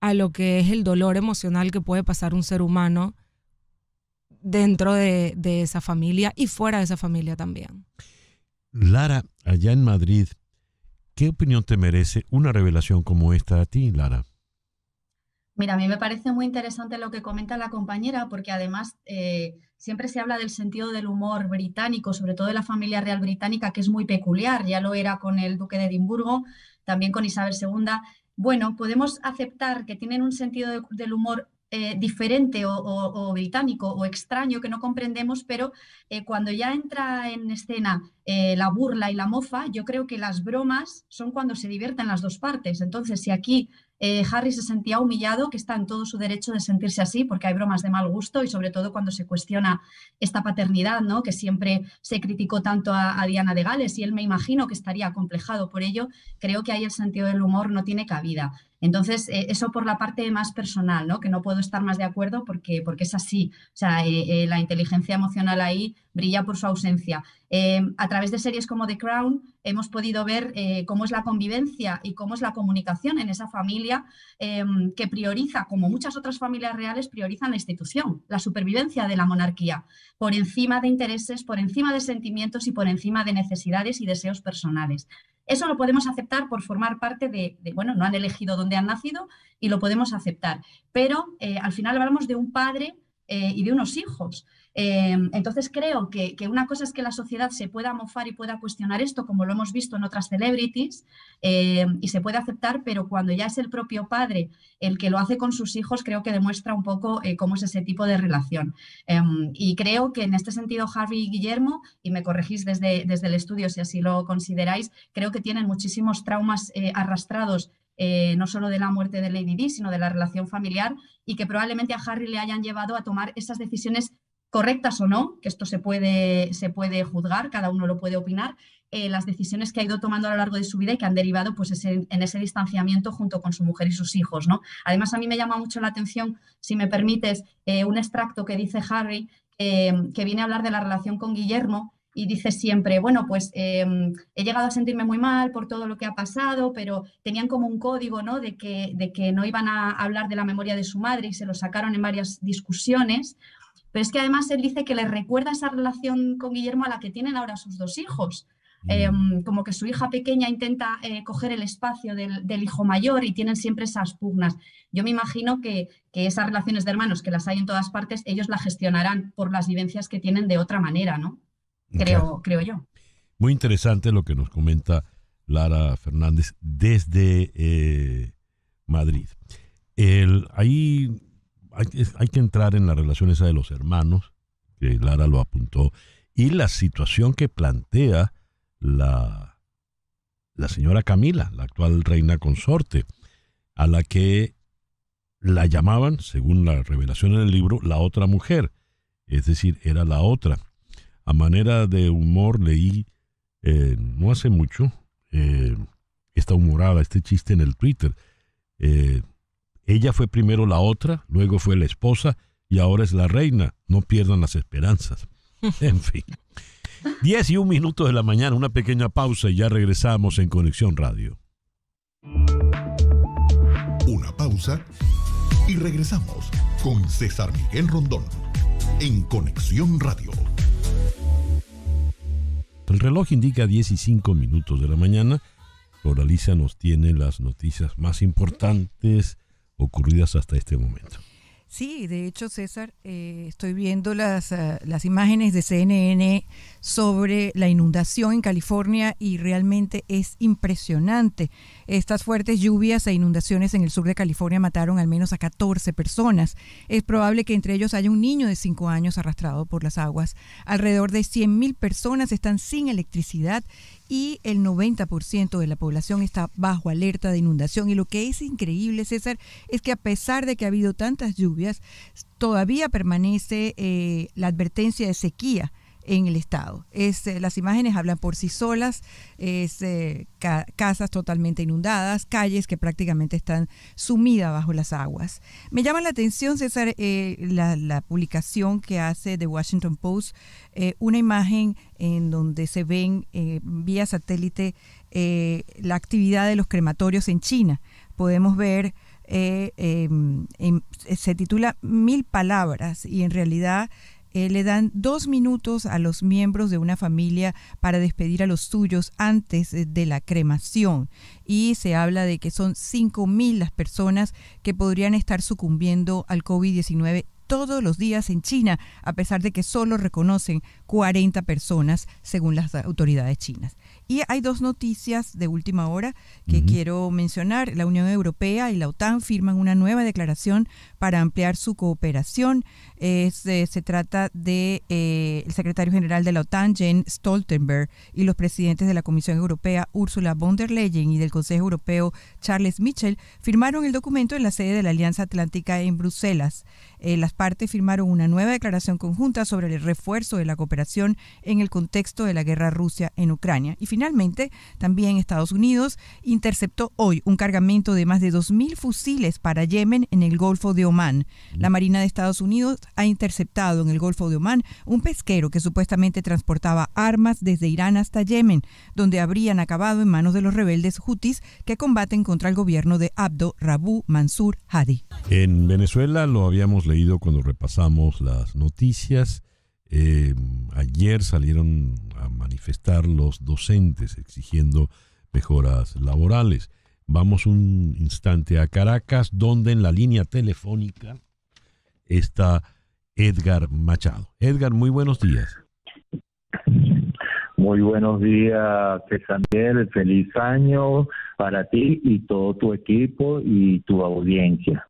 a lo que es el dolor emocional que puede pasar un ser humano dentro de, de esa familia y fuera de esa familia también. Lara, allá en Madrid, ¿qué opinión te merece una revelación como esta a ti, Lara? Mira, a mí me parece muy interesante lo que comenta la compañera, porque además eh, siempre se habla del sentido del humor británico, sobre todo de la familia real británica, que es muy peculiar, ya lo era con el duque de Edimburgo, también con Isabel II. Bueno, podemos aceptar que tienen un sentido del humor eh, diferente o, británico o extraño que no comprendemos, pero eh, cuando ya entra en escena la burla y la mofa, yo creo que las bromas son cuando se divierten las dos partes. Entonces, si aquí eh, Harry se sentía humillado, que está en todo su derecho de sentirse así, porque hay bromas de mal gusto y sobre todo cuando se cuestiona esta paternidad, ¿no? que siempre se criticó tanto a, Diana de Gales y él me imagino que estaría complejado por ello. Creo que ahí el sentido del humor no tiene cabida. Entonces, eh, eso por la parte más personal, ¿no? que no puedo estar más de acuerdo porque, porque es así. O sea, eh, eh, la inteligencia emocional ahí brilla por su ausencia. Em, a través de series como The Crown hemos podido ver cómo es la convivencia y cómo es la comunicación en esa familia em, que prioriza, como muchas otras familias reales, priorizan la institución, la supervivencia de la monarquía, por encima de intereses, por encima de sentimientos y por encima de necesidades y deseos personales. Eso lo podemos aceptar por formar parte de, bueno, no han elegido dónde han nacido y lo podemos aceptar. Pero eh, al final hablamos de un padre eh, y de unos hijos. Em, entonces creo que, una cosa es que la sociedad se pueda mofar y pueda cuestionar esto, como lo hemos visto en otras celebrities, em, y se puede aceptar, pero cuando ya es el propio padre el que lo hace con sus hijos, creo que demuestra un poco eh, cómo es ese tipo de relación. Em, y creo que en este sentido, Harry y Guillermo, y me corregís desde, desde el estudio si así lo consideráis, creo que tienen muchísimos traumas eh, arrastrados eh, no solo de la muerte de Lady Di, sino de la relación familiar, y que probablemente a Harry le hayan llevado a tomar esas decisiones correctas o no, que esto se puede, se puede juzgar, cada uno lo puede opinar, eh, las decisiones que ha ido tomando a lo largo de su vida y que han derivado pues, en ese distanciamiento junto con su mujer y sus hijos. ¿no? Además, a mí me llama mucho la atención, si me permites, eh, un extracto que dice Harry, que viene a hablar de la relación con Guillermo. Y dice siempre, bueno, pues em, he llegado a sentirme muy mal por todo lo que ha pasado, pero tenían como un código, ¿no? De que, de que no iban a hablar de la memoria de su madre y se lo sacaron en varias discusiones. Pero es que además él dice que le recuerda esa relación con Guillermo a la que tienen ahora sus dos hijos. Mm. Em, como que su hija pequeña intenta eh, coger el espacio del, hijo mayor y tienen siempre esas pugnas. Yo me imagino que, esas relaciones de hermanos que las hay en todas partes, ellos la gestionarán por las vivencias que tienen de otra manera, ¿no? Creo, creo yo. Muy interesante lo que nos comenta Lara Fernández desde eh, Madrid. El, ahí hay, que entrar en la relación esa de los hermanos, que Lara lo apuntó, y la situación que plantea la, la señora Camila, la actual reina consorte, a la que la llamaban, según la revelación en el libro, la otra mujer, es decir, era la otra. A manera de humor leí eh, no hace mucho eh, esta humorada, este chiste en el Twitter. Eh, ella fue primero la otra, luego fue la esposa y ahora es la reina. No pierdan las esperanzas. En fin. Diez y un minutos de la mañana, una pequeña pausa y ya regresamos en Conexión Radio. Una pausa y regresamos con César Miguel Rondón en Conexión Radio. El reloj indica diez y cinco minutos de la mañana. Coraliza nos tiene las noticias más importantes ocurridas hasta este momento. Sí, de hecho, César, eh, estoy viendo las, ah, las imágenes de CNN sobre la inundación en California y realmente es impresionante. Estas fuertes lluvias e inundaciones en el sur de California mataron al menos a 14 personas. Es probable que entre ellos haya un niño de 5 años arrastrado por las aguas. Alrededor de 100.000 personas están sin electricidad y el 90% de la población está bajo alerta de inundación. Y lo que es increíble, César, es que a pesar de que ha habido tantas lluvias, todavía permanece eh, la advertencia de sequía en el estado. Es, eh, las imágenes hablan por sí solas, es, eh, casas totalmente inundadas, calles que prácticamente están sumidas bajo las aguas. Me llama la atención, César, eh, la, publicación que hace The Washington Post, una imagen en donde se ven vía satélite la actividad de los crematorios en China. Podemos ver... Em, em, se titula Mil Palabras y en realidad eh, le dan dos minutos a los miembros de una familia para despedir a los suyos antes eh, de la cremación. Y se habla de que son 5.000 las personas que podrían estar sucumbiendo al COVID-19 todos los días en China, a pesar de que solo reconocen 40 personas según las autoridades chinas. Y hay dos noticias de última hora que quiero mencionar. La Unión Europea y la OTAN firman una nueva declaración para ampliar su cooperación. Eh, se, trata de eh, el secretario general de la OTAN, Jens Stoltenberg, y los presidentes de la Comisión Europea, Ursula von der Leyen, y del Consejo Europeo, Charles Michel, firmaron el documento en la sede de la Alianza Atlántica en Bruselas. Eh, las parte firmaron una nueva declaración conjunta sobre el refuerzo de la cooperación en el contexto de la guerra Rusia en Ucrania. Y finalmente, también Estados Unidos interceptó hoy un cargamento de más de 2.000 fusiles para Yemen en el Golfo de Omán. La Marina de Estados Unidos ha interceptado en el Golfo de Omán un pesquero que supuestamente transportaba armas desde Irán hasta Yemen, donde habrían acabado en manos de los rebeldes hutis que combaten contra el gobierno de Abdo Rabu Mansur Hadi. En Venezuela lo habíamos leído con cuando repasamos las noticias. Eh, ayer salieron a manifestar los docentes exigiendo mejoras laborales. Vamos un instante a Caracas, donde en la línea telefónica está Edgar Machado. Edgar, muy buenos días. Muy buenos días, Samuel. Feliz año para ti y todo tu equipo y tu audiencia.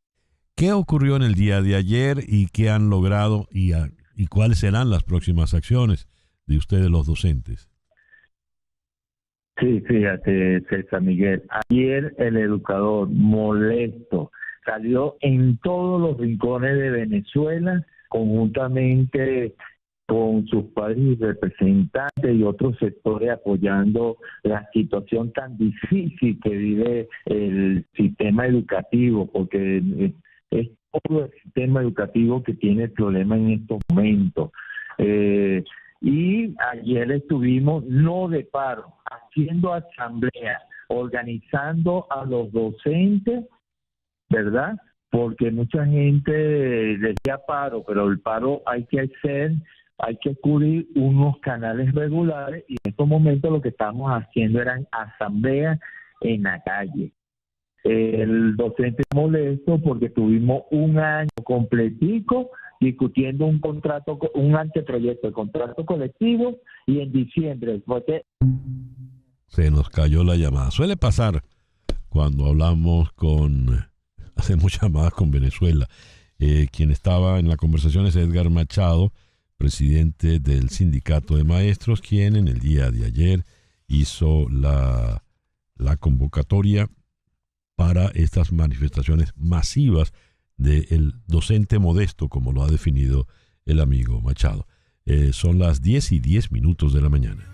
¿Qué ocurrió en el día de ayer y qué han logrado y, y cuáles serán las próximas acciones de ustedes los docentes? Sí, fíjate, César Miguel. Ayer el educador molesto salió en todos los rincones de Venezuela conjuntamente con sus padres y representantes y otros sectores apoyando la situación tan difícil que vive el sistema educativo, porque eh, es todo el sistema educativo que tiene problemas en estos momentos. Eh, y ayer estuvimos, no de paro, haciendo asamblea, organizando a los docentes, ¿verdad? Porque mucha gente decía paro, pero el paro hay que hacer, hay que cubrir unos canales regulares y en estos momentos lo que estamos haciendo eran asambleas en la calle el docente molesto porque tuvimos un año completico discutiendo un contrato, un anteproyecto de contrato colectivo y en diciembre que... Se nos cayó la llamada. Suele pasar cuando hablamos con, hacemos llamadas con Venezuela. Eh, quien estaba en la conversación es Edgar Machado, presidente del sindicato de maestros, quien en el día de ayer hizo la, la convocatoria para estas manifestaciones masivas del docente modesto, como lo ha definido el amigo Machado. Eh, son las 10 y 10 minutos de la mañana.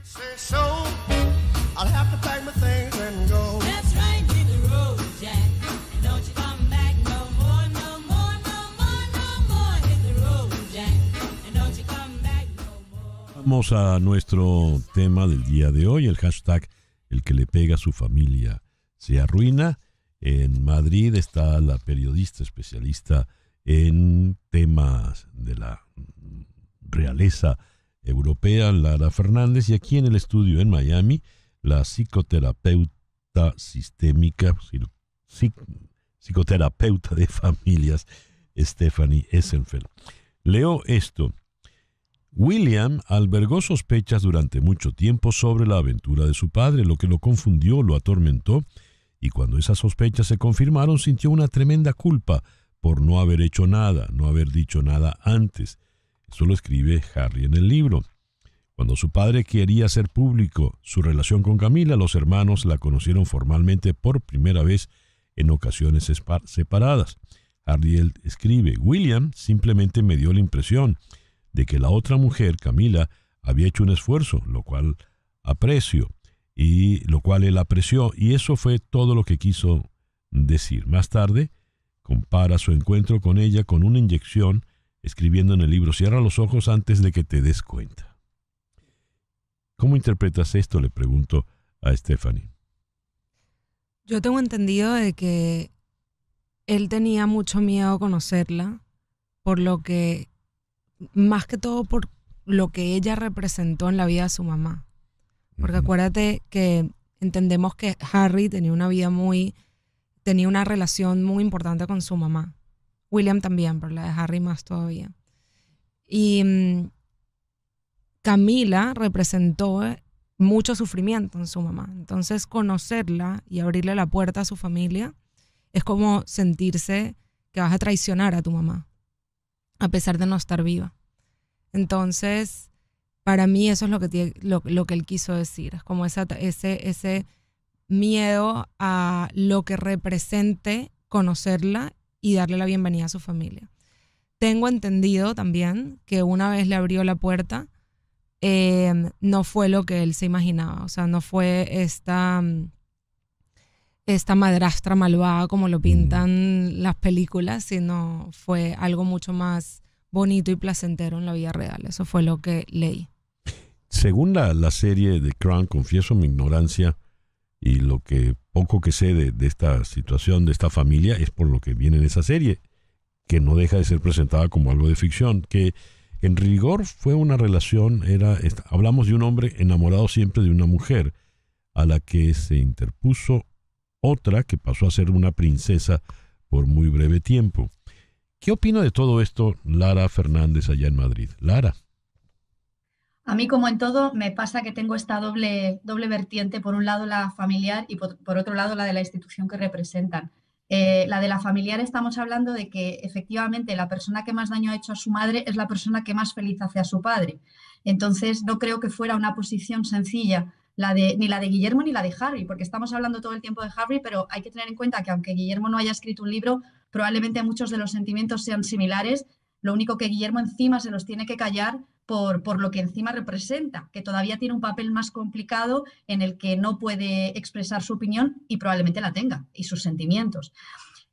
Vamos a nuestro tema del día de hoy, el hashtag, el que le pega a su familia se arruina en Madrid está la periodista especialista en temas de la realeza europea, Lara Fernández, y aquí en el estudio en Miami, la psicoterapeuta sistémica, psicoterapeuta de familias, Stephanie Essenfeld. Leo esto. William albergó sospechas durante mucho tiempo sobre la aventura de su padre, lo que lo confundió, lo atormentó y cuando esas sospechas se confirmaron sintió una tremenda culpa por no haber hecho nada, no haber dicho nada antes. Eso lo escribe Harry en el libro. Cuando su padre quería hacer público su relación con Camila, los hermanos la conocieron formalmente por primera vez en ocasiones separadas. Harry escribe, William simplemente me dio la impresión de que la otra mujer, Camila, había hecho un esfuerzo, lo cual aprecio y lo cual él apreció, y eso fue todo lo que quiso decir. Más tarde, compara su encuentro con ella con una inyección, escribiendo en el libro, cierra los ojos antes de que te des cuenta. ¿Cómo interpretas esto? Le pregunto a Stephanie. Yo tengo entendido de que él tenía mucho miedo a conocerla, por lo que, más que todo por lo que ella representó en la vida de su mamá. Porque acuérdate que entendemos que Harry tenía una vida muy, tenía una relación muy importante con su mamá. William también, pero la de Harry más todavía. Y mm, Camila representó mucho sufrimiento en su mamá. Entonces conocerla y abrirle la puerta a su familia es como sentirse que vas a traicionar a tu mamá, a pesar de no estar viva. Entonces, para mí eso es lo que, lo, que él quiso decir, es como ese, ese miedo a lo que represente conocerla y darle la bienvenida a su familia. Tengo entendido también que una vez le abrió la puerta, eh, no fue lo que él se imaginaba, o sea, no fue esta, esta madrastra malvada como lo mm. pintan las películas, sino fue algo mucho más bonito y placentero en la vida real. Eso fue lo que leí según la, serie de Crown, confieso mi ignorancia y lo que poco que sé de, de, esta situación, de esta familia, es por lo que viene en esa serie, que no deja de ser presentada como algo de ficción, que en rigor fue una relación, era, hablamos de un hombre enamorado siempre de una mujer, a la que se interpuso otra que pasó a ser una princesa por muy breve tiempo. ¿Qué opina de todo esto Lara Fernández allá en Madrid? Lara. A mí, como en todo, me pasa que tengo esta doble, doble vertiente, por un lado la familiar y por, otro lado la de la institución que representan. Eh, la de la familiar estamos hablando de que efectivamente la persona que más daño ha hecho a su madre es la persona que más feliz hace a su padre. Entonces, no creo que fuera una posición sencilla la ni la de Guillermo ni la de Harry, porque estamos hablando todo el tiempo de Harry, pero hay que tener en cuenta que aunque Guillermo no haya escrito un libro, probablemente muchos de los sentimientos sean similares. Lo único que Guillermo encima se los tiene que callar por, lo que encima representa, que todavía tiene un papel más complicado en el que no puede expresar su opinión y probablemente la tenga y sus sentimientos.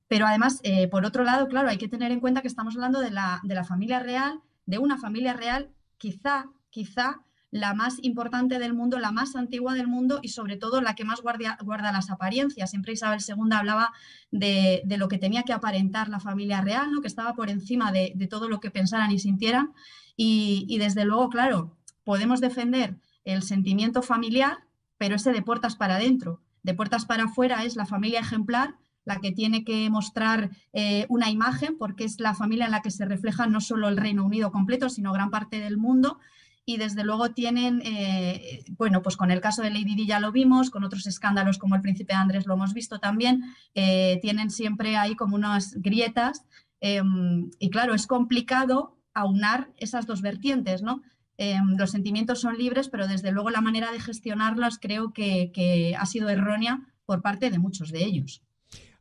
Pero además, eh, por otro lado, claro, hay que tener en cuenta que estamos hablando de la, de la familia real, de una familia real, quizá, quizá la más importante del mundo, la más antigua del mundo y sobre todo la que más guarda las apariencias. Siempre Isabel II hablaba de, lo que tenía que aparentar la familia real, ¿no? que estaba por encima de, de todo lo que pensaran y sintieran. Y, desde luego, claro, podemos defender el sentimiento familiar, pero ese de puertas para adentro. De puertas para afuera es la familia ejemplar, la que tiene que mostrar eh, una imagen, porque es la familia en la que se refleja no solo el Reino Unido completo, sino gran parte del mundo. Y desde luego tienen, eh, bueno, pues con el caso de Lady Di ya lo vimos, con otros escándalos como el príncipe Andrés lo hemos visto también, eh, tienen siempre ahí como unas grietas. Em, y claro, es complicado aunar esas dos vertientes, ¿no? Em, los sentimientos son libres, pero desde luego la manera de gestionarlas creo que, ha sido errónea por parte de muchos de ellos.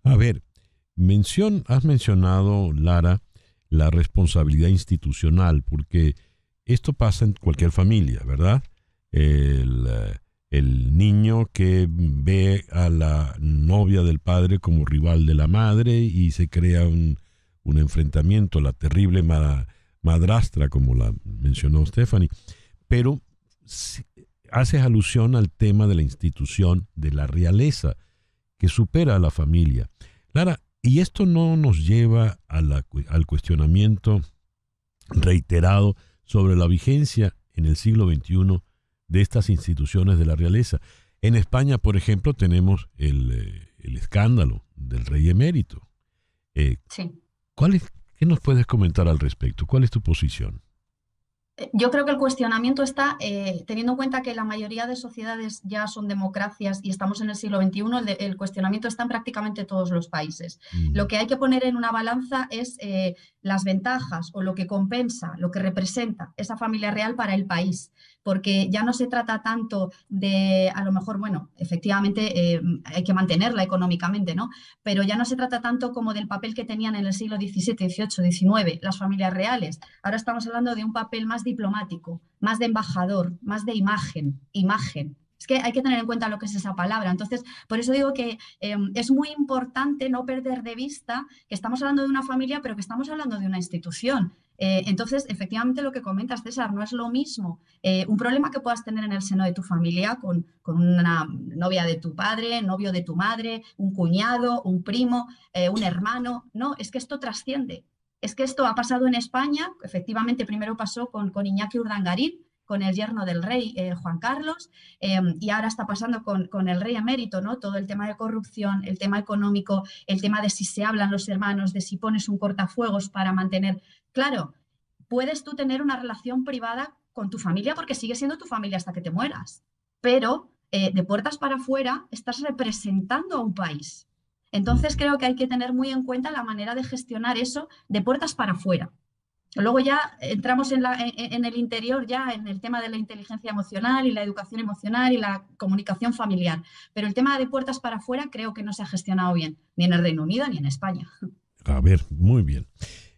A ver, mención, has mencionado, Lara, la responsabilidad institucional, porque esto pasa en cualquier familia, ¿verdad? El, niño que ve a la novia del padre como rival de la madre y se crea un, un enfrentamiento, la terrible... Mala, madrastra, como la mencionó Stephanie, pero haces alusión al tema de la institución de la realeza que supera a la familia. Lara, y esto no nos lleva al cuestionamiento reiterado sobre la vigencia en el siglo XXI de estas instituciones de la realeza. En España, por ejemplo, tenemos el, eh, escándalo del rey emérito. Eh, sí. ¿cuál, es, nos puedes comentar al respecto? ¿Cuál es tu posición? Eh, yo creo que el cuestionamiento está, eh, teniendo en cuenta que la mayoría de sociedades ya son democracias y estamos en el siglo XXI, el, cuestionamiento está en prácticamente todos los países. Mm. Lo que hay que poner en una balanza es eh, las ventajas o lo que compensa, lo que representa esa familia real para el país porque ya no se trata tanto de, a lo mejor, bueno, efectivamente eh, hay que mantenerla económicamente, ¿no? Pero ya no se trata tanto como del papel que tenían en el siglo XVII, XVIII, XIX las familias reales. Ahora estamos hablando de un papel más diplomático, más de embajador, más de imagen, imagen, es que hay que tener en cuenta lo que es esa palabra. Entonces, por eso digo que eh, es muy importante no perder de vista que estamos hablando de una familia, pero que estamos hablando de una institución. Eh, entonces, efectivamente, lo que comentas, César, no es lo mismo eh, un problema que puedas tener en el seno de tu familia con, una novia de tu padre, novio de tu madre, un cuñado, un primo, eh, un hermano. No, es que esto trasciende. Es que esto ha pasado en España, efectivamente, primero pasó con, con Iñaki Urdangarín, con el yerno del rey Juan Carlos em, y ahora está pasando con, con, el rey emérito, ¿no? Todo el tema de corrupción, el tema económico, el tema de si se hablan los hermanos, de si pones un cortafuegos para mantener Claro, puedes tú tener una relación privada con tu familia porque sigue siendo tu familia hasta que te mueras, pero eh, de puertas para afuera estás representando a un país. Entonces creo que hay que tener muy en cuenta la manera de gestionar eso de puertas para afuera. Luego ya entramos en, en, el interior, ya en el tema de la inteligencia emocional y la educación emocional y la comunicación familiar. Pero el tema de puertas para afuera creo que no se ha gestionado bien, ni en el Reino Unido ni en España. A ver, muy bien.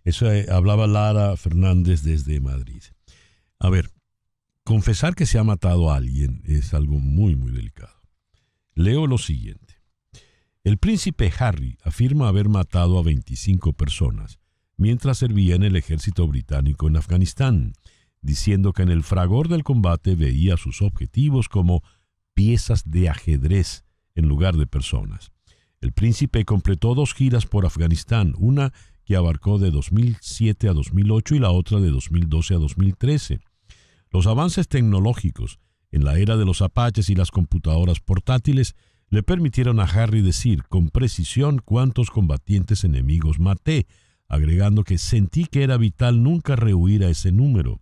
Eso eh, hablaba Lara Fernández desde Madrid. A ver, confesar que se ha matado a alguien es algo muy, muy delicado. Leo lo siguiente. El príncipe Harry afirma haber matado a 25 personas mientras servía en el ejército británico en Afganistán, diciendo que en el fragor del combate veía sus objetivos como piezas de ajedrez en lugar de personas. El príncipe completó dos giras por Afganistán, una que abarcó de 2007 a 2008 y la otra de 2012 a 2013. Los avances tecnológicos en la era de los apaches y las computadoras portátiles le permitieron a Harry decir con precisión cuántos combatientes enemigos maté, agregando que sentí que era vital nunca rehuir a ese número.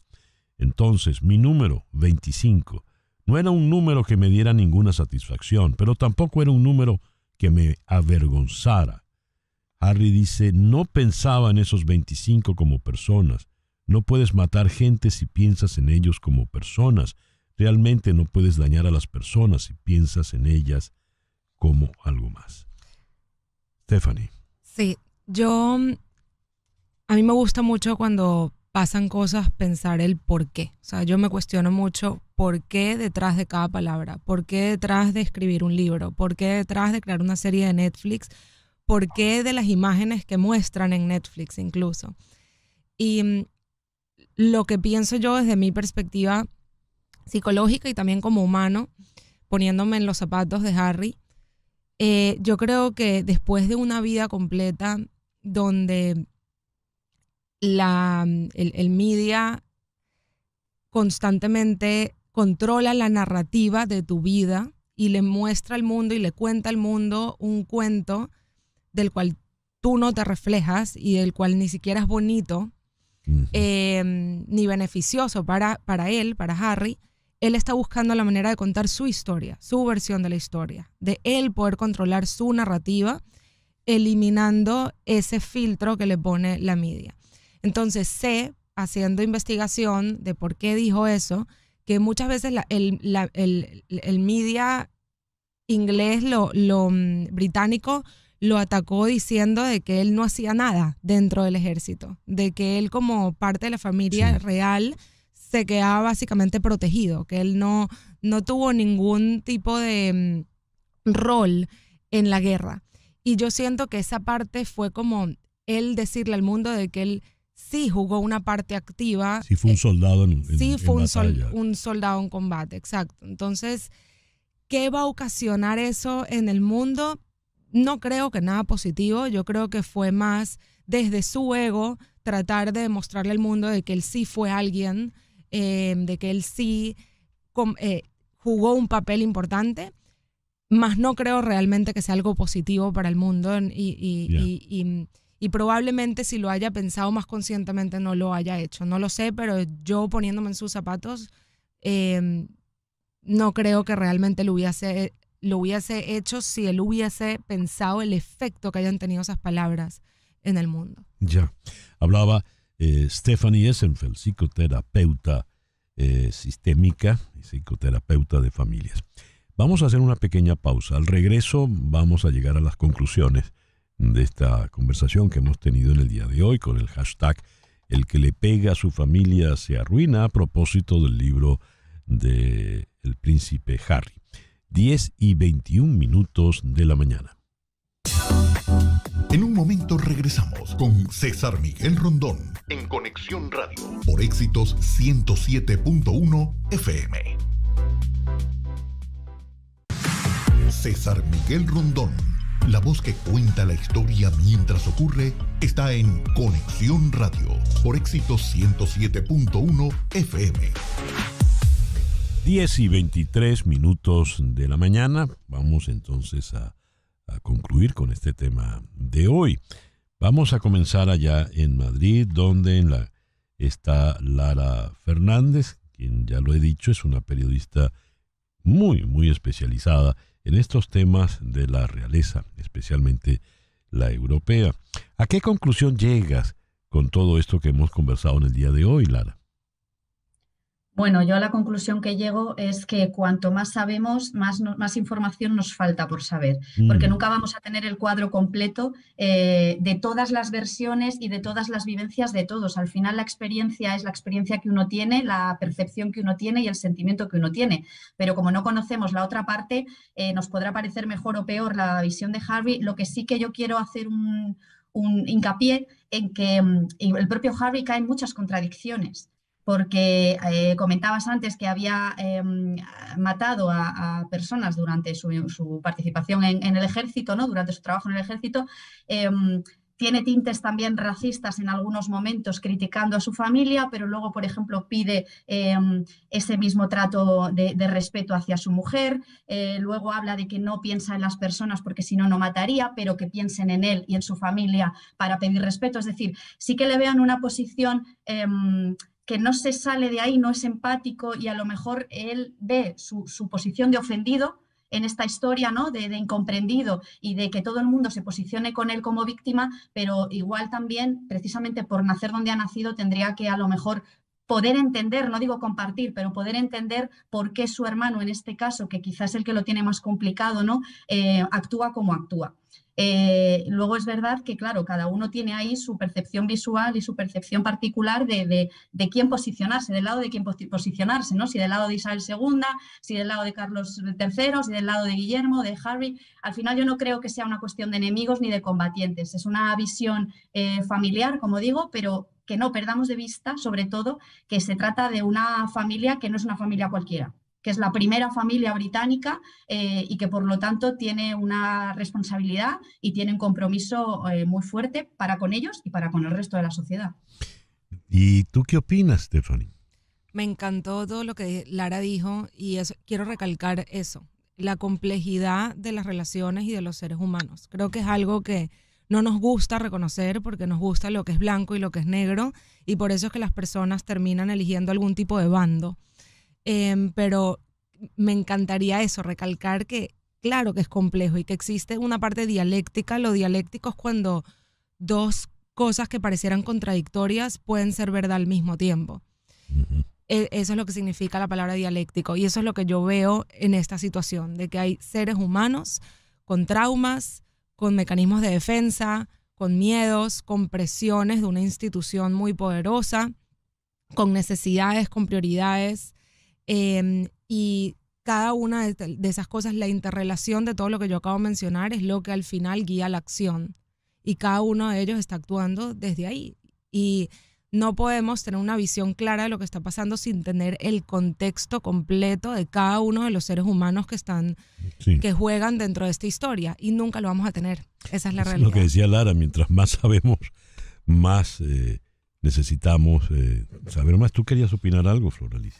Entonces, mi número, 25, no era un número que me diera ninguna satisfacción, pero tampoco era un número que me avergonzara. Harry dice, no pensaba en esos 25 como personas. No puedes matar gente si piensas en ellos como personas. Realmente no puedes dañar a las personas si piensas en ellas como algo más. Stephanie. Sí, yo... A mí me gusta mucho cuando pasan cosas pensar el por qué. O sea, yo me cuestiono mucho por qué detrás de cada palabra, por qué detrás de escribir un libro, por qué detrás de crear una serie de Netflix qué de las imágenes que muestran en Netflix incluso. Y mm, lo que pienso yo desde mi perspectiva psicológica y también como humano, poniéndome en los zapatos de Harry, eh, yo creo que después de una vida completa donde la, mm, el, el media constantemente controla la narrativa de tu vida y le muestra al mundo y le cuenta al mundo un cuento del cual tú no te reflejas y del cual ni siquiera es bonito em, ni beneficioso para, para él, para Harry, él está buscando la manera de contar su historia, su versión de la historia, de él poder controlar su narrativa, eliminando ese filtro que le pone la media. Entonces sé, haciendo investigación de por qué dijo eso, que muchas veces el, media inglés, lo, lo mm, británico, lo atacó diciendo de que él no hacía nada dentro del ejército, de que él como parte de la familia real se quedaba básicamente protegido, que él no, no tuvo ningún tipo de mm, rol en la guerra. Y yo siento que esa parte fue como él decirle al mundo de que él sí jugó una parte activa. Sí fue un eh, soldado en, Sí fue un, un soldado en combate, exacto. Entonces, ¿qué va a ocasionar eso en el mundo? no creo que nada positivo, yo creo que fue más desde su ego tratar de mostrarle al mundo de que él sí fue alguien, eh, de que él sí eh, jugó un papel importante, más no creo realmente que sea algo positivo para el mundo y, probablemente si lo haya pensado más conscientemente no lo haya hecho, no lo sé, pero yo poniéndome en sus zapatos, eh, no creo que realmente lo hubiese lo hubiese hecho si él hubiese pensado el efecto que hayan tenido esas palabras en el mundo. Ya, hablaba eh, Stephanie Essenfeld, psicoterapeuta eh, sistémica y psicoterapeuta de familias. Vamos a hacer una pequeña pausa. Al regreso vamos a llegar a las conclusiones de esta conversación que hemos tenido en el día de hoy con el hashtag El que le pega a su familia se arruina a propósito del libro de El príncipe Harry. 10 y 21 minutos de la mañana. En un momento regresamos con César Miguel Rondón en Conexión Radio por éxitos 107.1 FM. César Miguel Rondón, la voz que cuenta la historia mientras ocurre, está en Conexión Radio por éxitos 107.1 FM. 10 y 23 minutos de la mañana. Vamos entonces a, concluir con este tema de hoy. Vamos a comenzar allá en Madrid, donde está Lara Fernández, quien ya lo he dicho, es una periodista muy, muy especializada en estos temas de la realeza, especialmente la europea. ¿A qué conclusión llegas con todo esto que hemos conversado en el día de hoy, Lara? Bueno, yo a la conclusión que llego es que cuanto más sabemos, más, información nos falta por saber, mm. porque nunca vamos a tener el cuadro completo eh, de todas las versiones y de todas las vivencias de todos. Al final la experiencia es la experiencia que uno tiene, la percepción que uno tiene y el sentimiento que uno tiene. Pero como no conocemos la otra parte, eh, nos podrá parecer mejor o peor la visión de Harvey. Lo que sí que yo quiero hacer un, un hincapié en que mm, el propio Harvey cae en muchas contradicciones porque eh, comentabas antes que había em, matado a, personas durante su, participación en, el ejército, ¿no? durante su trabajo en el ejército. Em, tiene tintes también racistas en algunos momentos, criticando a su familia, pero luego, por ejemplo, pide em, ese mismo trato de, respeto hacia su mujer. Eh, luego habla de que no piensa en las personas porque si no, no mataría, pero que piensen en él y en su familia para pedir respeto. Es decir, sí que le vean en una posición que no se sale de ahí, no es empático y a lo mejor él ve su, posición de ofendido en esta historia ¿no? De, incomprendido y de que todo el mundo se posicione con él como víctima, pero igual también, precisamente por nacer donde ha nacido, tendría que a lo mejor poder entender, no digo compartir, pero poder entender por qué su hermano, en este caso, que quizás es el que lo tiene más complicado, ¿no? Eh, actúa como actúa. Eh, luego es verdad que, claro, cada uno tiene ahí su percepción visual y su percepción particular de, de, quién posicionarse, del lado de quién posicionarse, ¿no? Si del lado de Isabel II, si del lado de Carlos III, si del lado de Guillermo, de Harry. Al final yo no creo que sea una cuestión de enemigos ni de combatientes. Es una visión eh, familiar, como digo, pero que no perdamos de vista, sobre todo, que se trata de una familia que no es una familia cualquiera que es la primera familia británica eh, y que por lo tanto tiene una responsabilidad y tiene un compromiso eh, muy fuerte para con ellos y para con el resto de la sociedad. ¿Y tú qué opinas, Stephanie? Me encantó todo lo que Lara dijo y quiero recalcar eso, la complejidad de las relaciones y de los seres humanos. Creo que es algo que no nos gusta reconocer porque nos gusta lo que es blanco y lo que es negro y por eso es que las personas terminan eligiendo algún tipo de bando Em, pero me encantaría eso, recalcar que claro que es complejo y que existe una parte dialéctica. Lo dialéctico es cuando dos cosas que parecieran contradictorias pueden ser verdad al mismo tiempo. E, eso es lo que significa la palabra dialéctico y eso es lo que yo veo en esta situación, de que hay seres humanos con traumas, con mecanismos de defensa, con miedos, con presiones de una institución muy poderosa, con necesidades, con prioridades, Em, y cada una de, esas cosas, la interrelación de todo lo que yo acabo de mencionar es lo que al final guía la acción. Y cada uno de ellos está actuando desde ahí. Y no podemos tener una visión clara de lo que está pasando sin tener el contexto completo de cada uno de los seres humanos que están, que juegan dentro de esta historia. Y nunca lo vamos a tener. Esa es la es realidad. Lo que decía Lara, mientras más sabemos, más eh, necesitamos eh, saber más. ¿Tú querías opinar algo, Floralice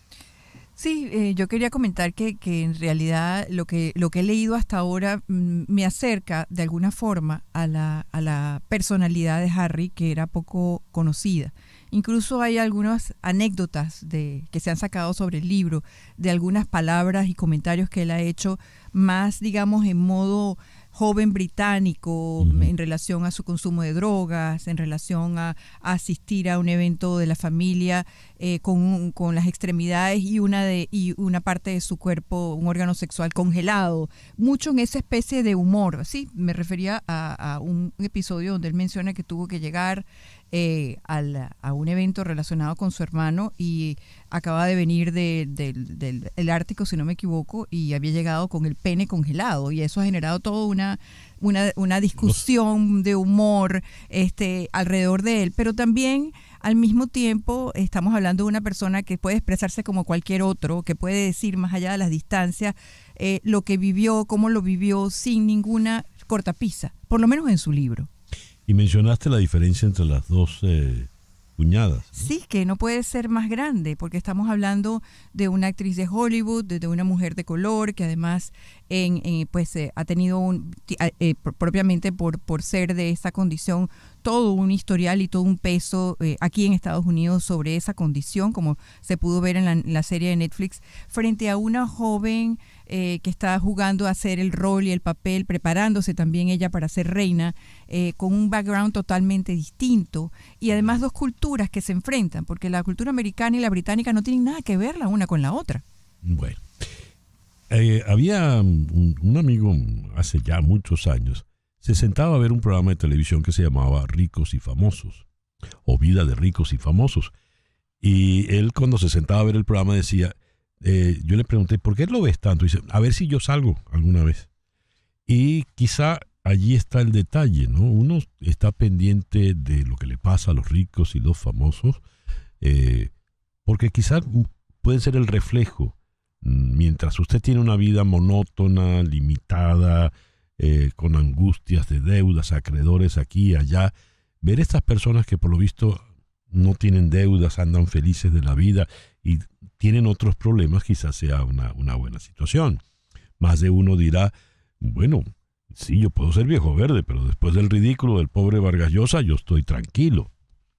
Sí, eh, yo quería comentar que, que, en realidad lo que, lo que he leído hasta ahora mm, me acerca de alguna forma a la, a la personalidad de Harry, que era poco conocida. Incluso hay algunas anécdotas de, que se han sacado sobre el libro, de algunas palabras y comentarios que él ha hecho, más, digamos, en modo joven británico en relación a su consumo de drogas, en relación a asistir a un evento de la familia eh, con, con, las extremidades y una, de, y una parte de su cuerpo, un órgano sexual congelado, mucho en esa especie de humor. Sí, me refería a, un episodio donde él menciona que tuvo que llegar eh, al, a un evento relacionado con su hermano y acaba de venir del, del Ártico, si no me equivoco, y había llegado con el pene congelado y eso ha generado toda una una, discusión de humor este, alrededor de él, pero también al mismo tiempo estamos hablando de una persona que puede expresarse como cualquier otro, que puede decir más allá de las distancias eh, lo que vivió, cómo lo vivió, sin ninguna cortapisa, por lo menos en su libro. Y mencionaste la diferencia entre las dos eh, cuñadas. Sí, que no puede ser más grande, porque estamos hablando de una actriz de Hollywood, de una mujer de color, que además eh, pues eh, ha tenido un, eh, propiamente por, ser de esa condición todo un historial y todo un peso aquí en Estados Unidos sobre esa condición, como se pudo ver en la, serie de Netflix, frente a una joven que está jugando a hacer el rol y el papel, preparándose también ella para ser reina, con un background totalmente distinto, y además dos culturas que se enfrentan, porque la cultura americana y la británica no tienen nada que ver la una con la otra. Bueno. Eh, había un, amigo hace ya muchos años, se sentaba a ver un programa de televisión que se llamaba Ricos y Famosos, o Vida de Ricos y Famosos. Y él cuando se sentaba a ver el programa decía, eh, yo le pregunté, ¿por qué lo ves tanto? Y dice, a ver si yo salgo alguna vez. Y quizá allí está el detalle, ¿no? Uno está pendiente de lo que le pasa a los ricos y los famosos, eh, porque quizá puede ser el reflejo Mm, mientras usted tiene una vida monótona, limitada, eh, con angustias de deudas, acreedores aquí y allá, ver estas personas que por lo visto no tienen deudas, andan felices de la vida y tienen otros problemas, quizás sea una, buena situación. Más de uno dirá, bueno, sí, yo puedo ser viejo verde, pero después del ridículo del pobre Vargas yo estoy tranquilo.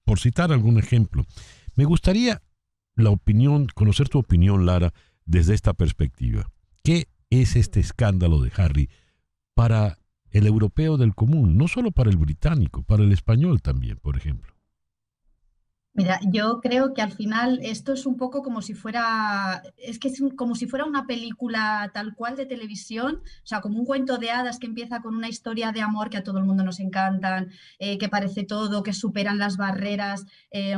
Por citar algún ejemplo, me gustaría la opinión, conocer tu opinión, Lara, desde esta perspectiva. ¿Qué es este escándalo de Harry para el europeo del común, no solo para el británico, para el español también, por ejemplo? Mira, yo creo que al final esto es un poco como si fuera, es que es como si fuera una película tal cual de televisión, o sea, como un cuento de hadas que empieza con una historia de amor que a todo el mundo nos encantan, eh, que parece todo, que superan las barreras eh,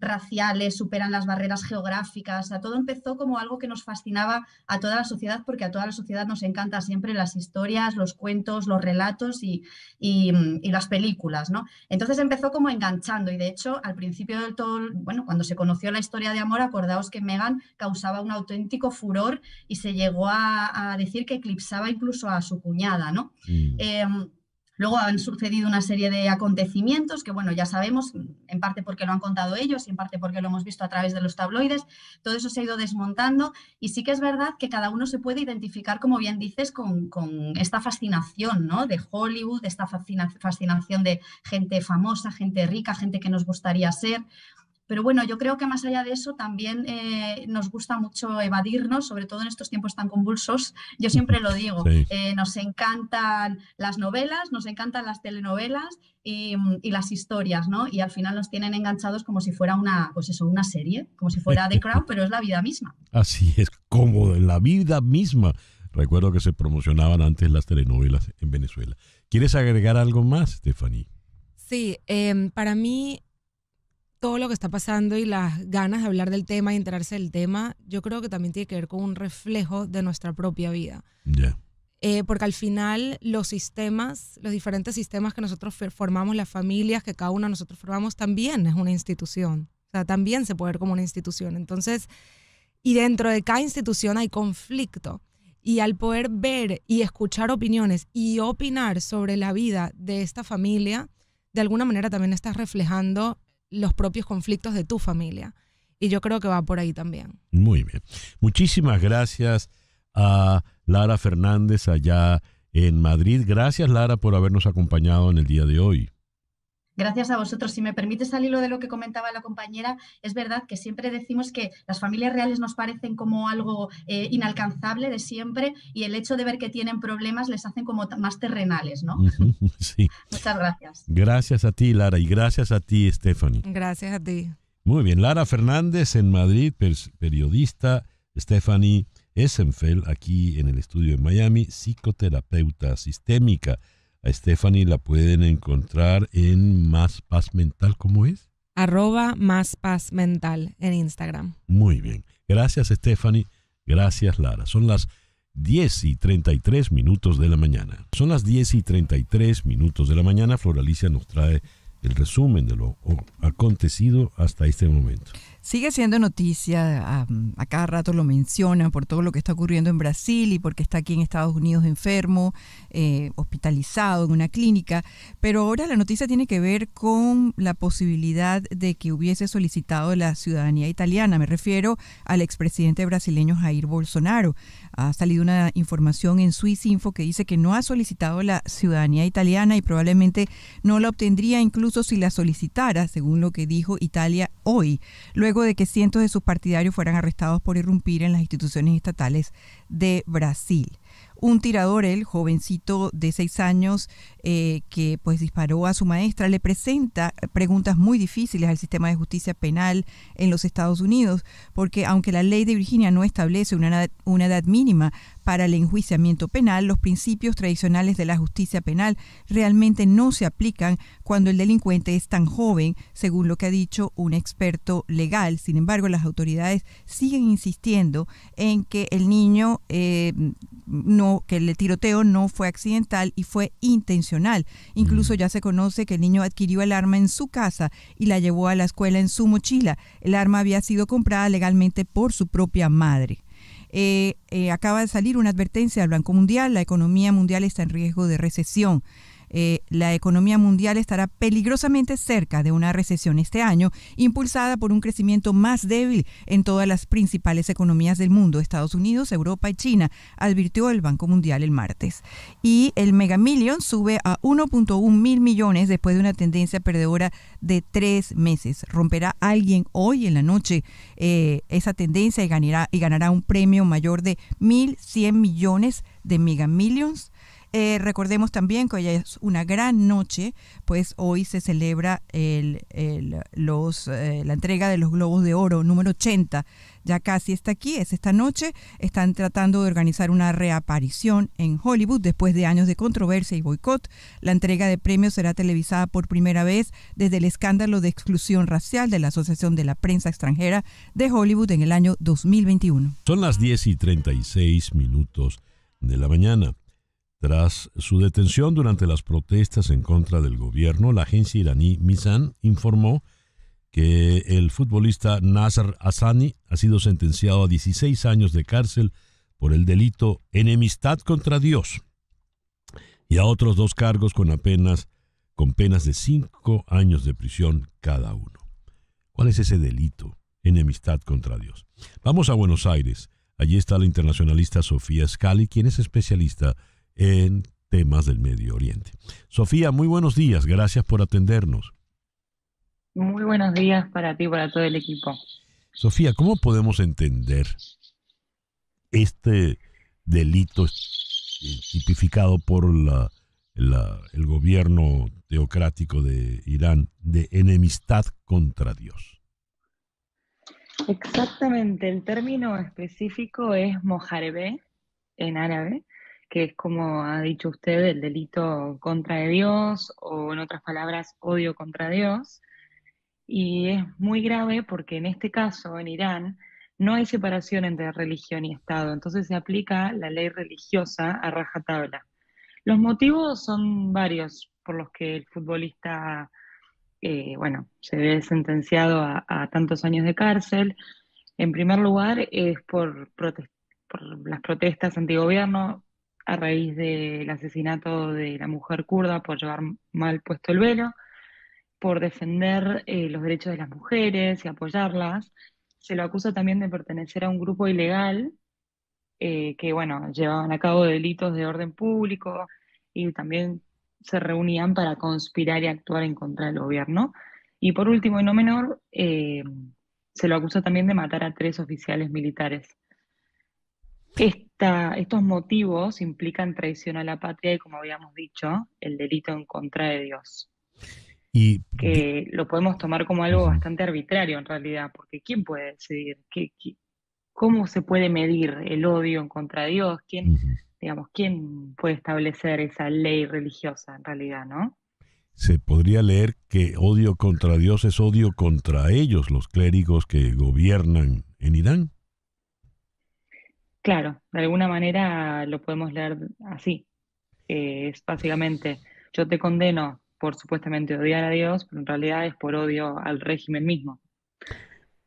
raciales, superan las barreras geográficas, o sea, todo empezó como algo que nos fascinaba a toda la sociedad, porque a toda la sociedad nos encanta siempre las historias, los cuentos, los relatos y, y las películas, ¿no? Entonces empezó como enganchando y de hecho al principio del bueno, cuando se conoció la historia de amor, acordaos que Megan causaba un auténtico furor y se llegó a, decir que eclipsaba incluso a su cuñada, ¿no? Mm. Em, Luego han sucedido una serie de acontecimientos que, bueno, ya sabemos, en parte porque lo han contado ellos y en parte porque lo hemos visto a través de los tabloides. Todo eso se ha ido desmontando y sí que es verdad que cada uno se puede identificar, como bien dices, con, esta fascinación de Hollywood, esta fascinación de gente famosa, gente rica, gente que nos gustaría ser. Pero bueno, yo creo que más allá de eso también eh, nos gusta mucho evadirnos, sobre todo en estos tiempos tan convulsos. Yo siempre lo digo, eh, nos encantan las novelas, nos encantan las telenovelas y, las historias, ¿no? Y al final nos tienen enganchados como si fuera una, pues eso, una serie, como si fuera The Crown, pero es la vida misma. Así es, como la vida misma. Recuerdo que se promocionaban antes las telenovelas en Venezuela. ¿Quieres agregar algo más, Stephanie? Sí, em, para mí todo lo que está pasando y las ganas de hablar del tema y enterarse del tema, yo creo que también tiene que ver con un reflejo de nuestra propia vida. Eh, porque al final los sistemas, los diferentes sistemas que nosotros formamos, las familias que cada uno de nosotros formamos, también es una institución. O sea, también se puede ver como una institución. Entonces, y dentro de cada institución hay conflicto. Y al poder ver y escuchar opiniones y opinar sobre la vida de esta familia, de alguna manera también estás reflejando los propios conflictos de tu familia. Y yo creo que va por ahí también. Muy bien. Muchísimas gracias a Lara Fernández allá en Madrid. Gracias Lara por habernos acompañado en el día de hoy gracias a vosotros. Si me permite salir lo de lo que comentaba la compañera, es verdad que siempre decimos que las familias reales nos parecen como algo eh, inalcanzable de siempre y el hecho de ver que tienen problemas les hacen como más terrenales, ¿no? Sí. Muchas gracias. Gracias a ti, Lara, y gracias a ti, Stephanie. Gracias a ti. Muy bien, Lara Fernández en Madrid, periodista, Stephanie Essenfeld aquí en el estudio de Miami, psicoterapeuta sistémica. A Stephanie la pueden encontrar en Más Paz Mental, ¿cómo es? Arroba Más Paz Mental en Instagram. Muy bien. Gracias, Stephanie. Gracias, Lara. Son las 10 y 33 minutos de la mañana. Son las 10 y 33 minutos de la mañana. Floralicia nos trae el resumen de lo acontecido hasta este momento sigue siendo noticia, a, cada rato lo mencionan por todo lo que está ocurriendo en Brasil y porque está aquí en Estados Unidos enfermo, eh, hospitalizado en una clínica, pero ahora la noticia tiene que ver con la posibilidad de que hubiese solicitado la ciudadanía italiana, me refiero al expresidente brasileño Jair Bolsonaro. Ha salido una información en Swiss Info que dice que no ha solicitado la ciudadanía italiana y probablemente no la obtendría incluso si la solicitara, según lo que dijo Italia hoy. Luego de que cientos de sus partidarios fueran arrestados por irrumpir en las instituciones estatales de Brasil. Un tirador, el jovencito de seis años eh, que pues disparó a su maestra, le presenta preguntas muy difíciles al sistema de justicia penal en los Estados Unidos, porque aunque la ley de Virginia no establece una edad mínima para el enjuiciamiento penal, los principios tradicionales de la justicia penal realmente no se aplican cuando el delincuente es tan joven, según lo que ha dicho un experto legal. Sin embargo, las autoridades siguen insistiendo en que el niño, eh, no, que el tiroteo no fue accidental y fue intencional. Incluso mm. ya se conoce que el niño adquirió el arma en su casa y la llevó a la escuela en su mochila. El arma había sido comprada legalmente por su propia madre. Eh, eh, acaba de salir una advertencia del Banco Mundial, la economía mundial está en riesgo de recesión. Eh, la economía mundial estará peligrosamente cerca de una recesión este año, impulsada por un crecimiento más débil en todas las principales economías del mundo, Estados Unidos, Europa y China, advirtió el Banco Mundial el martes. Y el Mega Millions sube a 1.1 mil millones después de una tendencia perdedora de tres meses. Romperá alguien hoy en la noche eh, esa tendencia y ganará, y ganará un premio mayor de 1.100 millones de Mega Millions eh, recordemos también que hoy es una gran noche, pues hoy se celebra el, los, eh, la entrega de los Globos de Oro número 80. Ya casi está aquí, es esta noche. Están tratando de organizar una reaparición en Hollywood después de años de controversia y boicot. La entrega de premios será televisada por primera vez desde el escándalo de exclusión racial de la Asociación de la Prensa Extranjera de Hollywood en el año 2021. Son las 10 y 36 minutos de la mañana. Tras su detención durante las protestas en contra del gobierno, la agencia iraní Misan informó que el futbolista Nasser Hassani ha sido sentenciado a 16 años de cárcel por el delito enemistad contra Dios y a otros dos cargos con apenas con penas de 5 años de prisión cada uno. ¿Cuál es ese delito? Enemistad contra Dios. Vamos a Buenos Aires. Allí está la internacionalista Sofía Scali, quien es especialista en temas del Medio Oriente. Sofía, muy buenos días, gracias por atendernos. Muy buenos días para ti, para todo el equipo. Sofía, ¿cómo podemos entender este delito tipificado por el gobierno teocrático de Irán de enemistad contra Dios? Exactamente, el término específico es mojarebe en árabe, que es como ha dicho usted, el delito contra de Dios o en otras palabras, odio contra Dios. Y es muy grave porque en este caso, en Irán, no hay separación entre religión y Estado, entonces se aplica la ley religiosa a rajatabla. Los motivos son varios por los que el futbolista, eh, bueno, se ve sentenciado a, tantos años de cárcel. En primer lugar, es por, por las protestas antigobierno, a raíz del asesinato de la mujer kurda por llevar mal puesto el velo, por defender eh, los derechos de las mujeres y apoyarlas. Se lo acusa también de pertenecer a un grupo ilegal eh, que, bueno, llevaban a cabo delitos de orden público y también se reunían para conspirar y actuar en contra del gobierno. Y por último y no menor, eh, se lo acusa también de matar a tres oficiales militares estos motivos implican traición a la patria y, como habíamos dicho, el delito en contra de Dios. Y, que lo podemos tomar como algo bastante arbitrario en realidad, porque ¿quién puede decidir? que cómo se puede medir el odio en contra de Dios? ¿Quién, digamos, ¿Quién puede establecer esa ley religiosa en realidad, no? se podría leer que odio contra Dios es odio contra ellos, los clérigos que gobiernan en Irán. Claro, de alguna manera lo podemos leer así. Eh, es básicamente, yo te condeno por supuestamente odiar a Dios, pero en realidad es por odio al régimen mismo.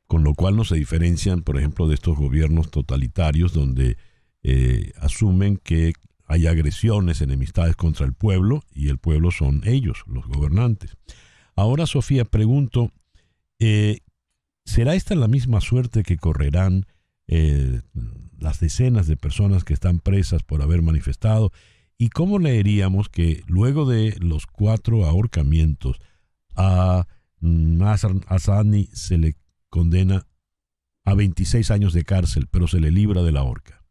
Con lo cual no se diferencian, por ejemplo, de estos gobiernos totalitarios donde eh, asumen que hay agresiones, enemistades contra el pueblo y el pueblo son ellos, los gobernantes. Ahora, Sofía, pregunto, eh, ¿será esta la misma suerte que correrán eh, las decenas de personas que están presas por haber manifestado. ¿Y cómo leeríamos que luego de los cuatro ahorcamientos a al Hassani se le condena a 26 años de cárcel, pero se le libra de la horca?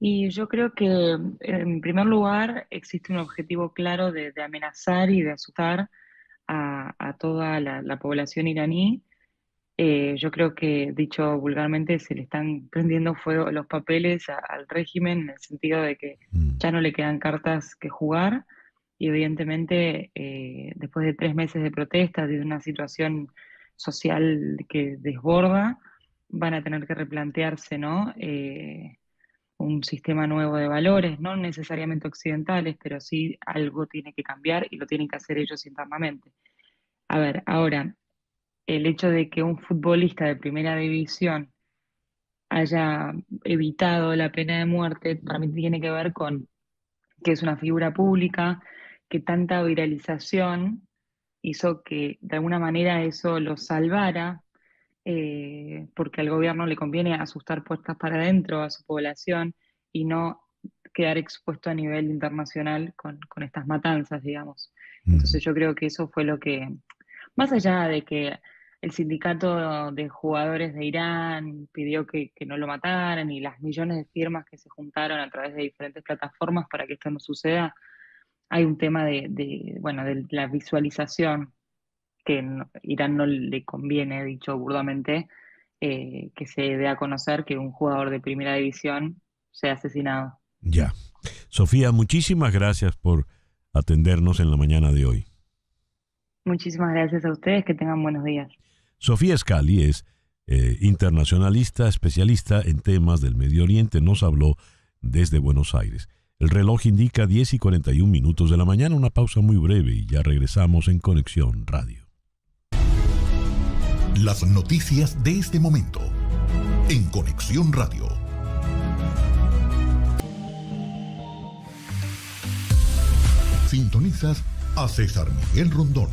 Y yo creo que, en primer lugar, existe un objetivo claro de, amenazar y de asustar a, toda la población iraní eh, yo creo que, dicho vulgarmente, se le están prendiendo fuego los papeles al régimen en el sentido de que mm. ya no le quedan cartas que jugar y evidentemente eh, después de tres meses de protestas, de una situación social que desborda, van a tener que replantearse ¿no? Eh, un sistema nuevo de valores, no necesariamente occidentales, pero sí algo tiene que cambiar y lo tienen que hacer ellos internamente. A ver, ahora, el hecho de que un futbolista de primera división haya evitado la pena de muerte, para mí tiene que ver con que es una figura pública, que tanta viralización hizo que de alguna manera eso lo salvara, eh, porque al gobierno le conviene asustar puestas para adentro a su población y no quedar expuesto a nivel internacional con, con estas matanzas, digamos. Mm. Entonces yo creo que eso fue lo que, más allá de que el sindicato de jugadores de Irán pidió que, no lo mataran y las millones de firmas que se juntaron a través de diferentes plataformas para que esto no suceda, hay un tema de, bueno, de la visualización que Irán no le conviene, dicho burdamente, eh, que se dé a conocer que un jugador de primera división sea asesinado. Ya. Sofía, muchísimas gracias por atendernos en la mañana de hoy. Muchísimas gracias a ustedes, que tengan buenos días. Sofía Scali es eh, internacionalista, especialista en temas del Medio Oriente, nos habló desde Buenos Aires. El reloj indica 10 y 41 minutos de la mañana, una pausa muy breve y ya regresamos en Conexión Radio. Las noticias de este momento en Conexión Radio. Sintonizas a César Miguel Rondón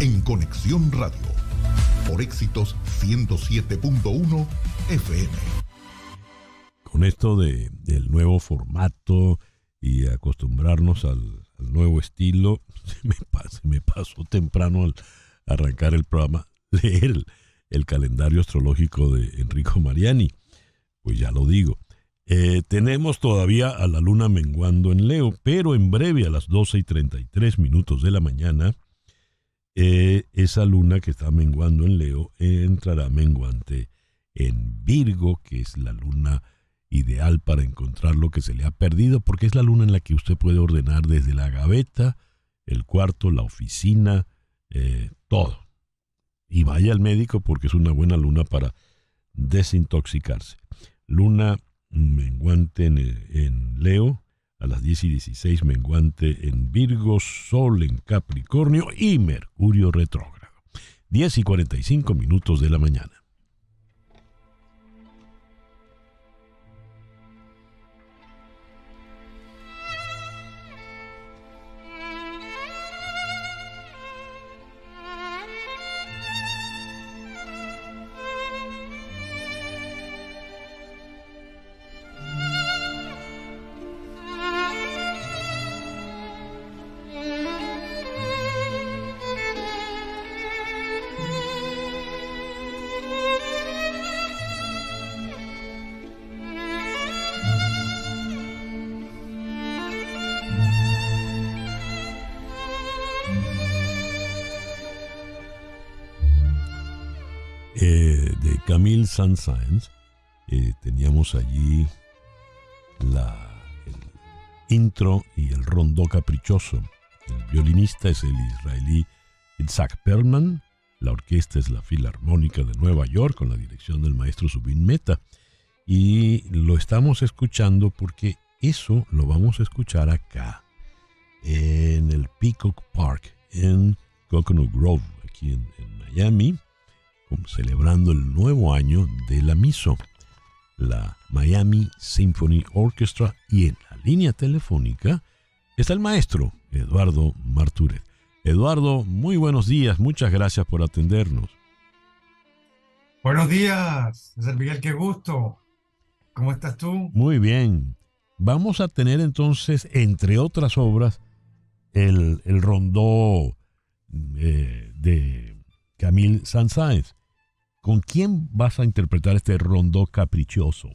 en Conexión Radio por éxitos 107.1 FM. Con esto del nuevo formato y acostumbrarnos al, nuevo estilo, se me, pasó temprano al arrancar el programa leer el, calendario astrológico de Enrico Mariani. Pues ya lo digo. Eh, tenemos todavía a la luna menguando en Leo, pero en breve a las 12 y 33 minutos de la mañana eh, esa luna que está menguando en Leo entrará menguante en Virgo, que es la luna ideal para encontrar lo que se le ha perdido, porque es la luna en la que usted puede ordenar desde la gaveta, el cuarto, la oficina, eh, todo. Y vaya al médico porque es una buena luna para desintoxicarse. Luna menguante en Leo a las 10 y 16 menguante en Virgo, Sol en Capricornio y Mercurio retrógrado. 10 y 45 minutos de la mañana. Sun Science, eh, teníamos allí la, el intro y el rondó caprichoso. El violinista es el israelí Isaac Perlman, la orquesta es la Filarmónica de Nueva York con la dirección del maestro Subin Meta. Y lo estamos escuchando porque eso lo vamos a escuchar acá, en el Peacock Park, en Coconut Grove, aquí en Miami celebrando el nuevo año de la MISO, la Miami Symphony Orchestra, y en la línea telefónica está el maestro Eduardo Martúrez. Eduardo, muy buenos días, muchas gracias por atendernos. Buenos días, César Miguel, qué gusto. ¿Cómo estás tú? Muy bien. Vamos a tener entonces, entre otras obras, el, rondó eh, de Camille Sansáez. ¿Con quién vas a interpretar este rondó caprichoso?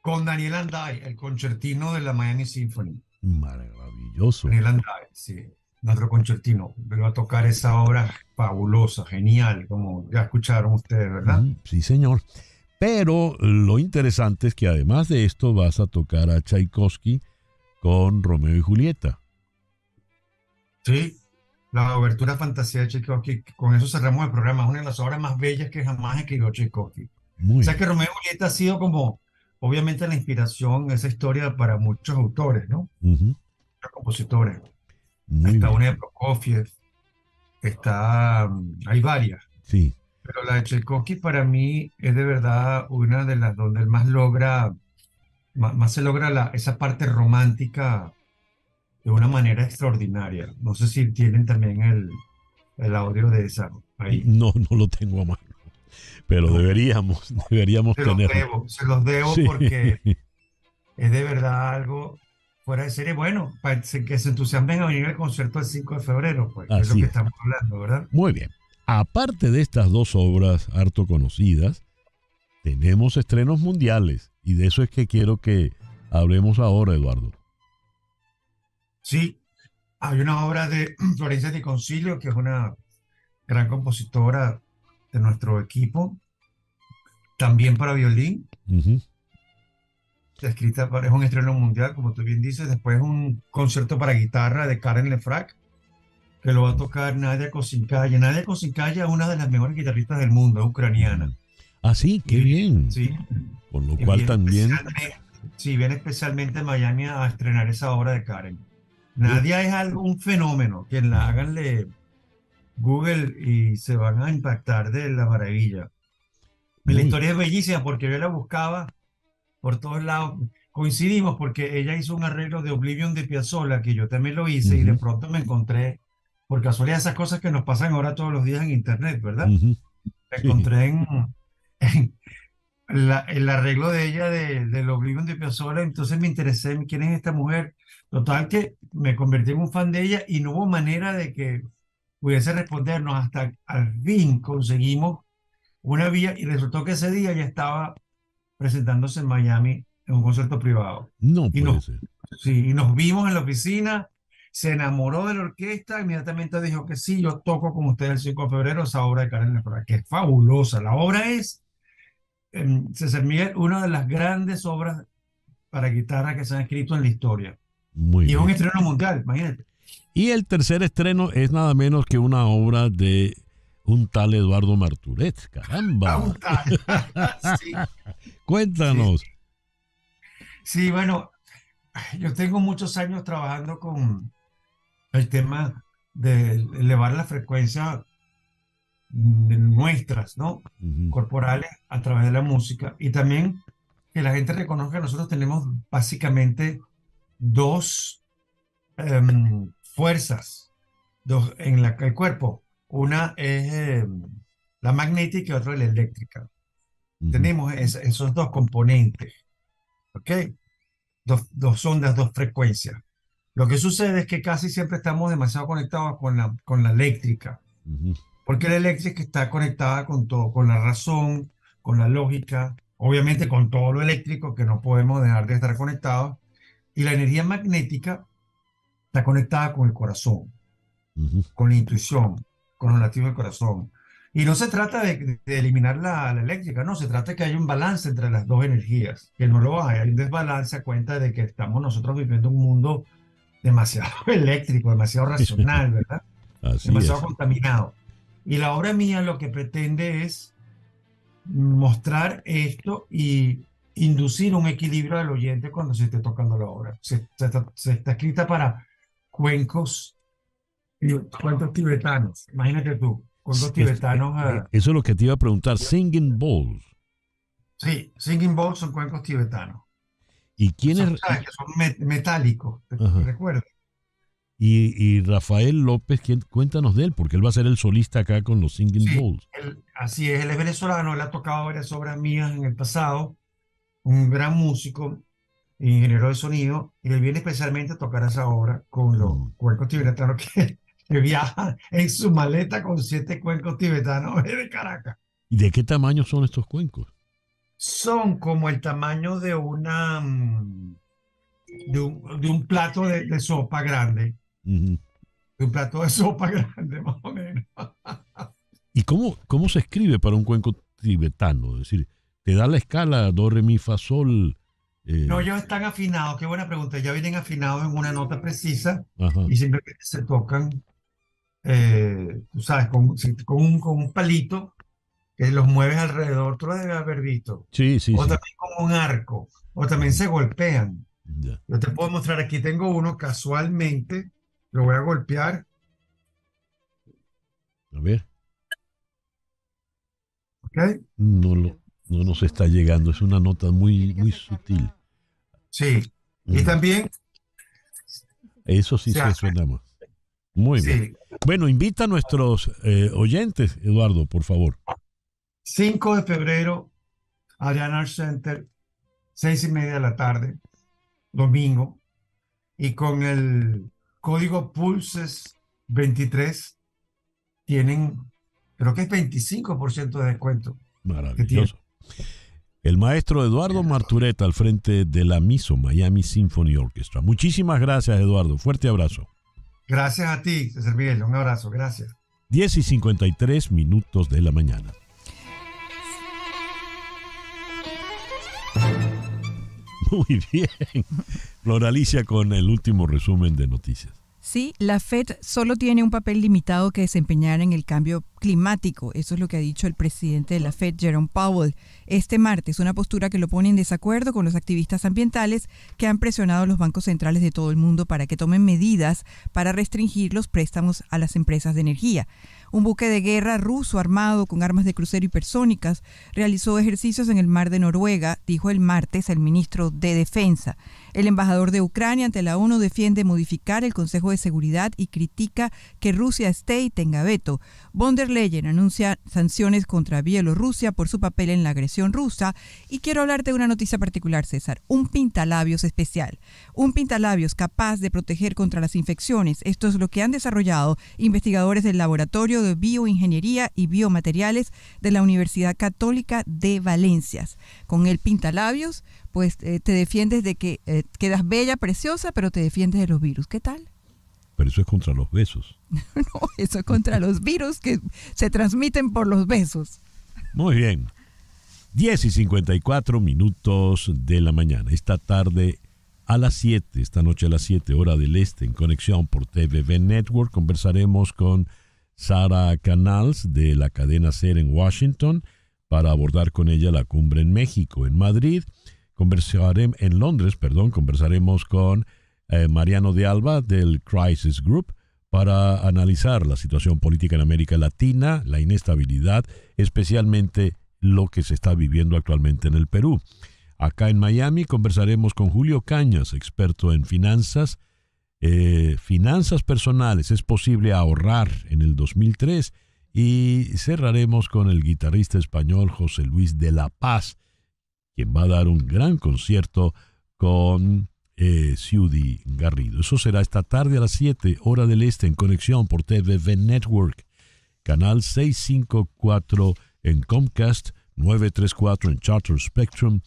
Con Daniel Andai, el concertino de la Miami Symphony. Maravilloso. Daniel Andai, sí. Nuestro concertino. Pero va a tocar esa obra fabulosa, genial, como ya escucharon ustedes, ¿verdad? Mm, sí, señor. Pero lo interesante es que además de esto vas a tocar a Tchaikovsky con Romeo y Julieta. Sí, la abertura Fantasía de Tchaikovsky. Con eso cerramos el programa. Es una de las obras más bellas que jamás escribió Tchaikovsky. o sea que Romeo y Julieta ha sido como, obviamente, la inspiración, esa historia para muchos autores, ¿no? Uh compositores. hasta está una de Prokofiev, está, mm, hay varias. Sí. Pero la de Tchaikovsky para mí es de verdad una de las donde él más logra, más, más se logra la, esa parte romántica de una manera extraordinaria. No sé si tienen también el, audio de esa ahí. No, no lo tengo a mano. Pero deberíamos, deberíamos se Los debo, se los debo porque es de verdad algo fuera de serie. Bueno, para que se entusiasmen a venir al concierto el 5 de febrero, pues Así lo que estamos hablando, ¿verdad? Muy bien. Aparte de estas dos obras harto conocidas, tenemos estrenos mundiales y de eso es que quiero que hablemos ahora, Eduardo. Sí, hay una obra de Florencia Di Concilio, que es una gran compositora de nuestro equipo, también para violín. Escrita para, es un estreno mundial, como tú bien dices. Después un concierto para guitarra de Karen Lefrak, que lo va a tocar Nadia Kosinkaya. Nadia Kosinkaya es una de las mejores guitarristas del mundo, es ucraniana. Ah, sí, qué bien. Sí. Con lo cual también. Sí, viene especialmente Miami a estrenar esa obra de Karen. Nadia es algún fenómeno. Quien la haganle Google y se van a impactar de la maravilla. La historia es bellísima porque yo la buscaba por todos lados. Coincidimos porque ella hizo un arreglo de Oblivion de Piazzolla que yo también lo hice y de pronto me encontré, por casualidad, esas cosas que nos pasan ahora todos los días en Internet, ¿verdad? Me encontré en, el arreglo de ella del de Oblivion de Piazzolla, entonces me interesé en quién es esta mujer Total que me convertí en un fan de ella y no hubo manera de que pudiese respondernos hasta al fin conseguimos una vía y resultó que ese día ya estaba presentándose en Miami en un concierto privado. No y nos, Sí, y nos vimos en la oficina, se enamoró de la orquesta, inmediatamente dijo que sí, yo toco con ustedes el 5 de febrero esa obra de Karen Lefra, que es fabulosa. La obra es, em, César Miguel, una de las grandes obras para guitarra que se han escrito en la historia y es un estreno mundial, imagínate. Y el tercer estreno es nada menos que una obra de un tal Eduardo Marturet. Caramba. Ah, Cuéntanos. Sí. bueno, yo tengo muchos años trabajando con el tema de elevar la frecuencia de nuestras, ¿no? Corporales a través de la música. Y también que la gente reconozca que nosotros tenemos básicamente dos em, fuerzas dos, en el cuerpo. Una es em, la magnética y otra es la eléctrica. Tenemos esos dos componentes. ¿Ok? Dos, dos, ondas, dos frecuencias. Lo que sucede es que casi siempre estamos demasiado conectados con la, con la eléctrica. Porque la eléctrica está conectada con todo, con la razón, con la lógica, obviamente con todo lo eléctrico que no podemos dejar de estar conectados, y la energía magnética está conectada con el corazón, con la intuición, con lo latidos del corazón. Y no se trata de, eliminar la, eléctrica, no, se trata de que haya un balance entre las dos energías, que no lo hay, hay un desbalance a cuenta de que estamos nosotros viviendo un mundo demasiado eléctrico, demasiado racional, ¿verdad? demasiado contaminado. Y la obra mía lo que pretende es mostrar esto y inducir un equilibrio del oyente cuando se esté tocando la obra. Se, está, escrita para cuencos, cuencos tibetanos, imagínate tú, cuencos tibetanos. Eh, eso es lo que te iba a preguntar, singing bowls. Sí, singing bowls son cuencos tibetanos. ¿Y quiénes? Son, metálicos, recuerdo. Y, Rafael López, cuéntanos de él, porque él va a ser el solista acá con los Singing Bowls. así es, él es venezolano, él ha tocado varias obras mías en el pasado un gran músico, ingeniero de sonido, y él viene especialmente a tocar esa obra con los mm. cuencos tibetanos que, que viajan en su maleta con siete cuencos tibetanos de Caracas. ¿Y de qué tamaño son estos cuencos? Son como el tamaño de una mm, de un, plato de, sopa grande. De un plato de sopa grande, más o menos. ¿Y cómo, cómo se escribe para un cuenco tibetano? Es decir, te da la escala do, re, mi, fa, sol. Eh. No, ellos están afinados, qué buena pregunta. Ya vienen afinados en una nota precisa y simplemente se tocan, eh, tú sabes, con, un, palito que los mueves alrededor, tú lo debes haber visto. Sí, sí. O también con un arco, o también se golpean. Yo te puedo mostrar, aquí tengo uno casualmente, lo voy a golpear. A ver. ¿Ok? No lo, no nos está llegando. Es una nota muy, muy sutil. Sí, y mm. también. Eso sí se suena más. Muy bien. Bueno, invita a nuestros eh, oyentes, Eduardo, por favor. 5 de febrero, Ariana Center, seis y media de la tarde, domingo, y con el código Pulses 23 tienen, creo que es 25% de descuento. Maravilloso. El maestro Eduardo Martureta al frente de la MISO, Miami Symphony Orchestra. Muchísimas gracias, Eduardo. Fuerte abrazo. Gracias a ti, César Miguel. Un abrazo. Gracias. 10 y 53 minutos de la mañana. Muy bien. Floralicia con el último resumen de noticias. Sí, la FED solo tiene un papel limitado que desempeñar en el cambio climático. Eso es lo que ha dicho el presidente de la Fed, Jerome Powell, este martes. Una postura que lo pone en desacuerdo con los activistas ambientales que han presionado a los bancos centrales de todo el mundo para que tomen medidas para restringir los préstamos a las empresas de energía. Un buque de guerra ruso armado con armas de crucero hipersónicas realizó ejercicios en el mar de Noruega, dijo el martes el ministro de Defensa. El embajador de Ucrania ante la ONU defiende modificar el Consejo de Seguridad y critica que Rusia esté y tenga veto. Von der Leyen anuncia sanciones contra Bielorrusia por su papel en la agresión rusa. Y quiero hablarte de una noticia particular, César. Un pintalabios especial. Un pintalabios capaz de proteger contra las infecciones. Esto es lo que han desarrollado investigadores del Laboratorio de Bioingeniería y Biomateriales de la Universidad Católica de Valencia. Con el pintalabios pues eh, te defiendes de que eh, quedas bella, preciosa, pero te defiendes de los virus. ¿Qué tal? Pero eso es contra los besos. no, eso es contra los virus que se transmiten por los besos. Muy bien. 10 y 54 minutos de la mañana. Esta tarde a las 7, esta noche a las 7, hora del este, en conexión por TVB Network, conversaremos con Sara Canals de la cadena SER en Washington para abordar con ella la cumbre en México, en Madrid. Conversaremos en Londres, perdón, conversaremos con eh, Mariano de Alba del Crisis Group para analizar la situación política en América Latina, la inestabilidad, especialmente lo que se está viviendo actualmente en el Perú. Acá en Miami conversaremos con Julio Cañas, experto en finanzas. Eh, finanzas personales, es posible ahorrar en el 2003 y cerraremos con el guitarrista español José Luis de la Paz, quien va a dar un gran concierto con eh, Garrido. Eso será esta tarde a las 7, hora del este, en conexión por TVV Network, canal 654 en Comcast, 934 en Charter Spectrum,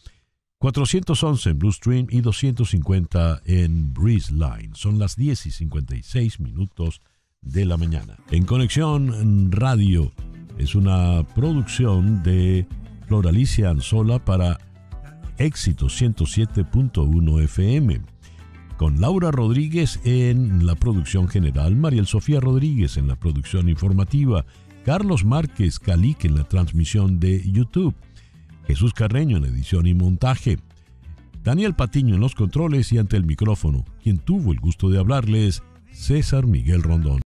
411 en Bluestream y 250 en Breeze Line. Son las 10 y 56 minutos de la mañana. En Conexión Radio es una producción de Floralicia Anzola para éxito 107.1 FM. Con Laura Rodríguez en la producción general, Mariel Sofía Rodríguez en la producción informativa, Carlos Márquez Calic en la transmisión de YouTube, Jesús Carreño en edición y montaje, Daniel Patiño en los controles y ante el micrófono, quien tuvo el gusto de hablarles, César Miguel Rondón.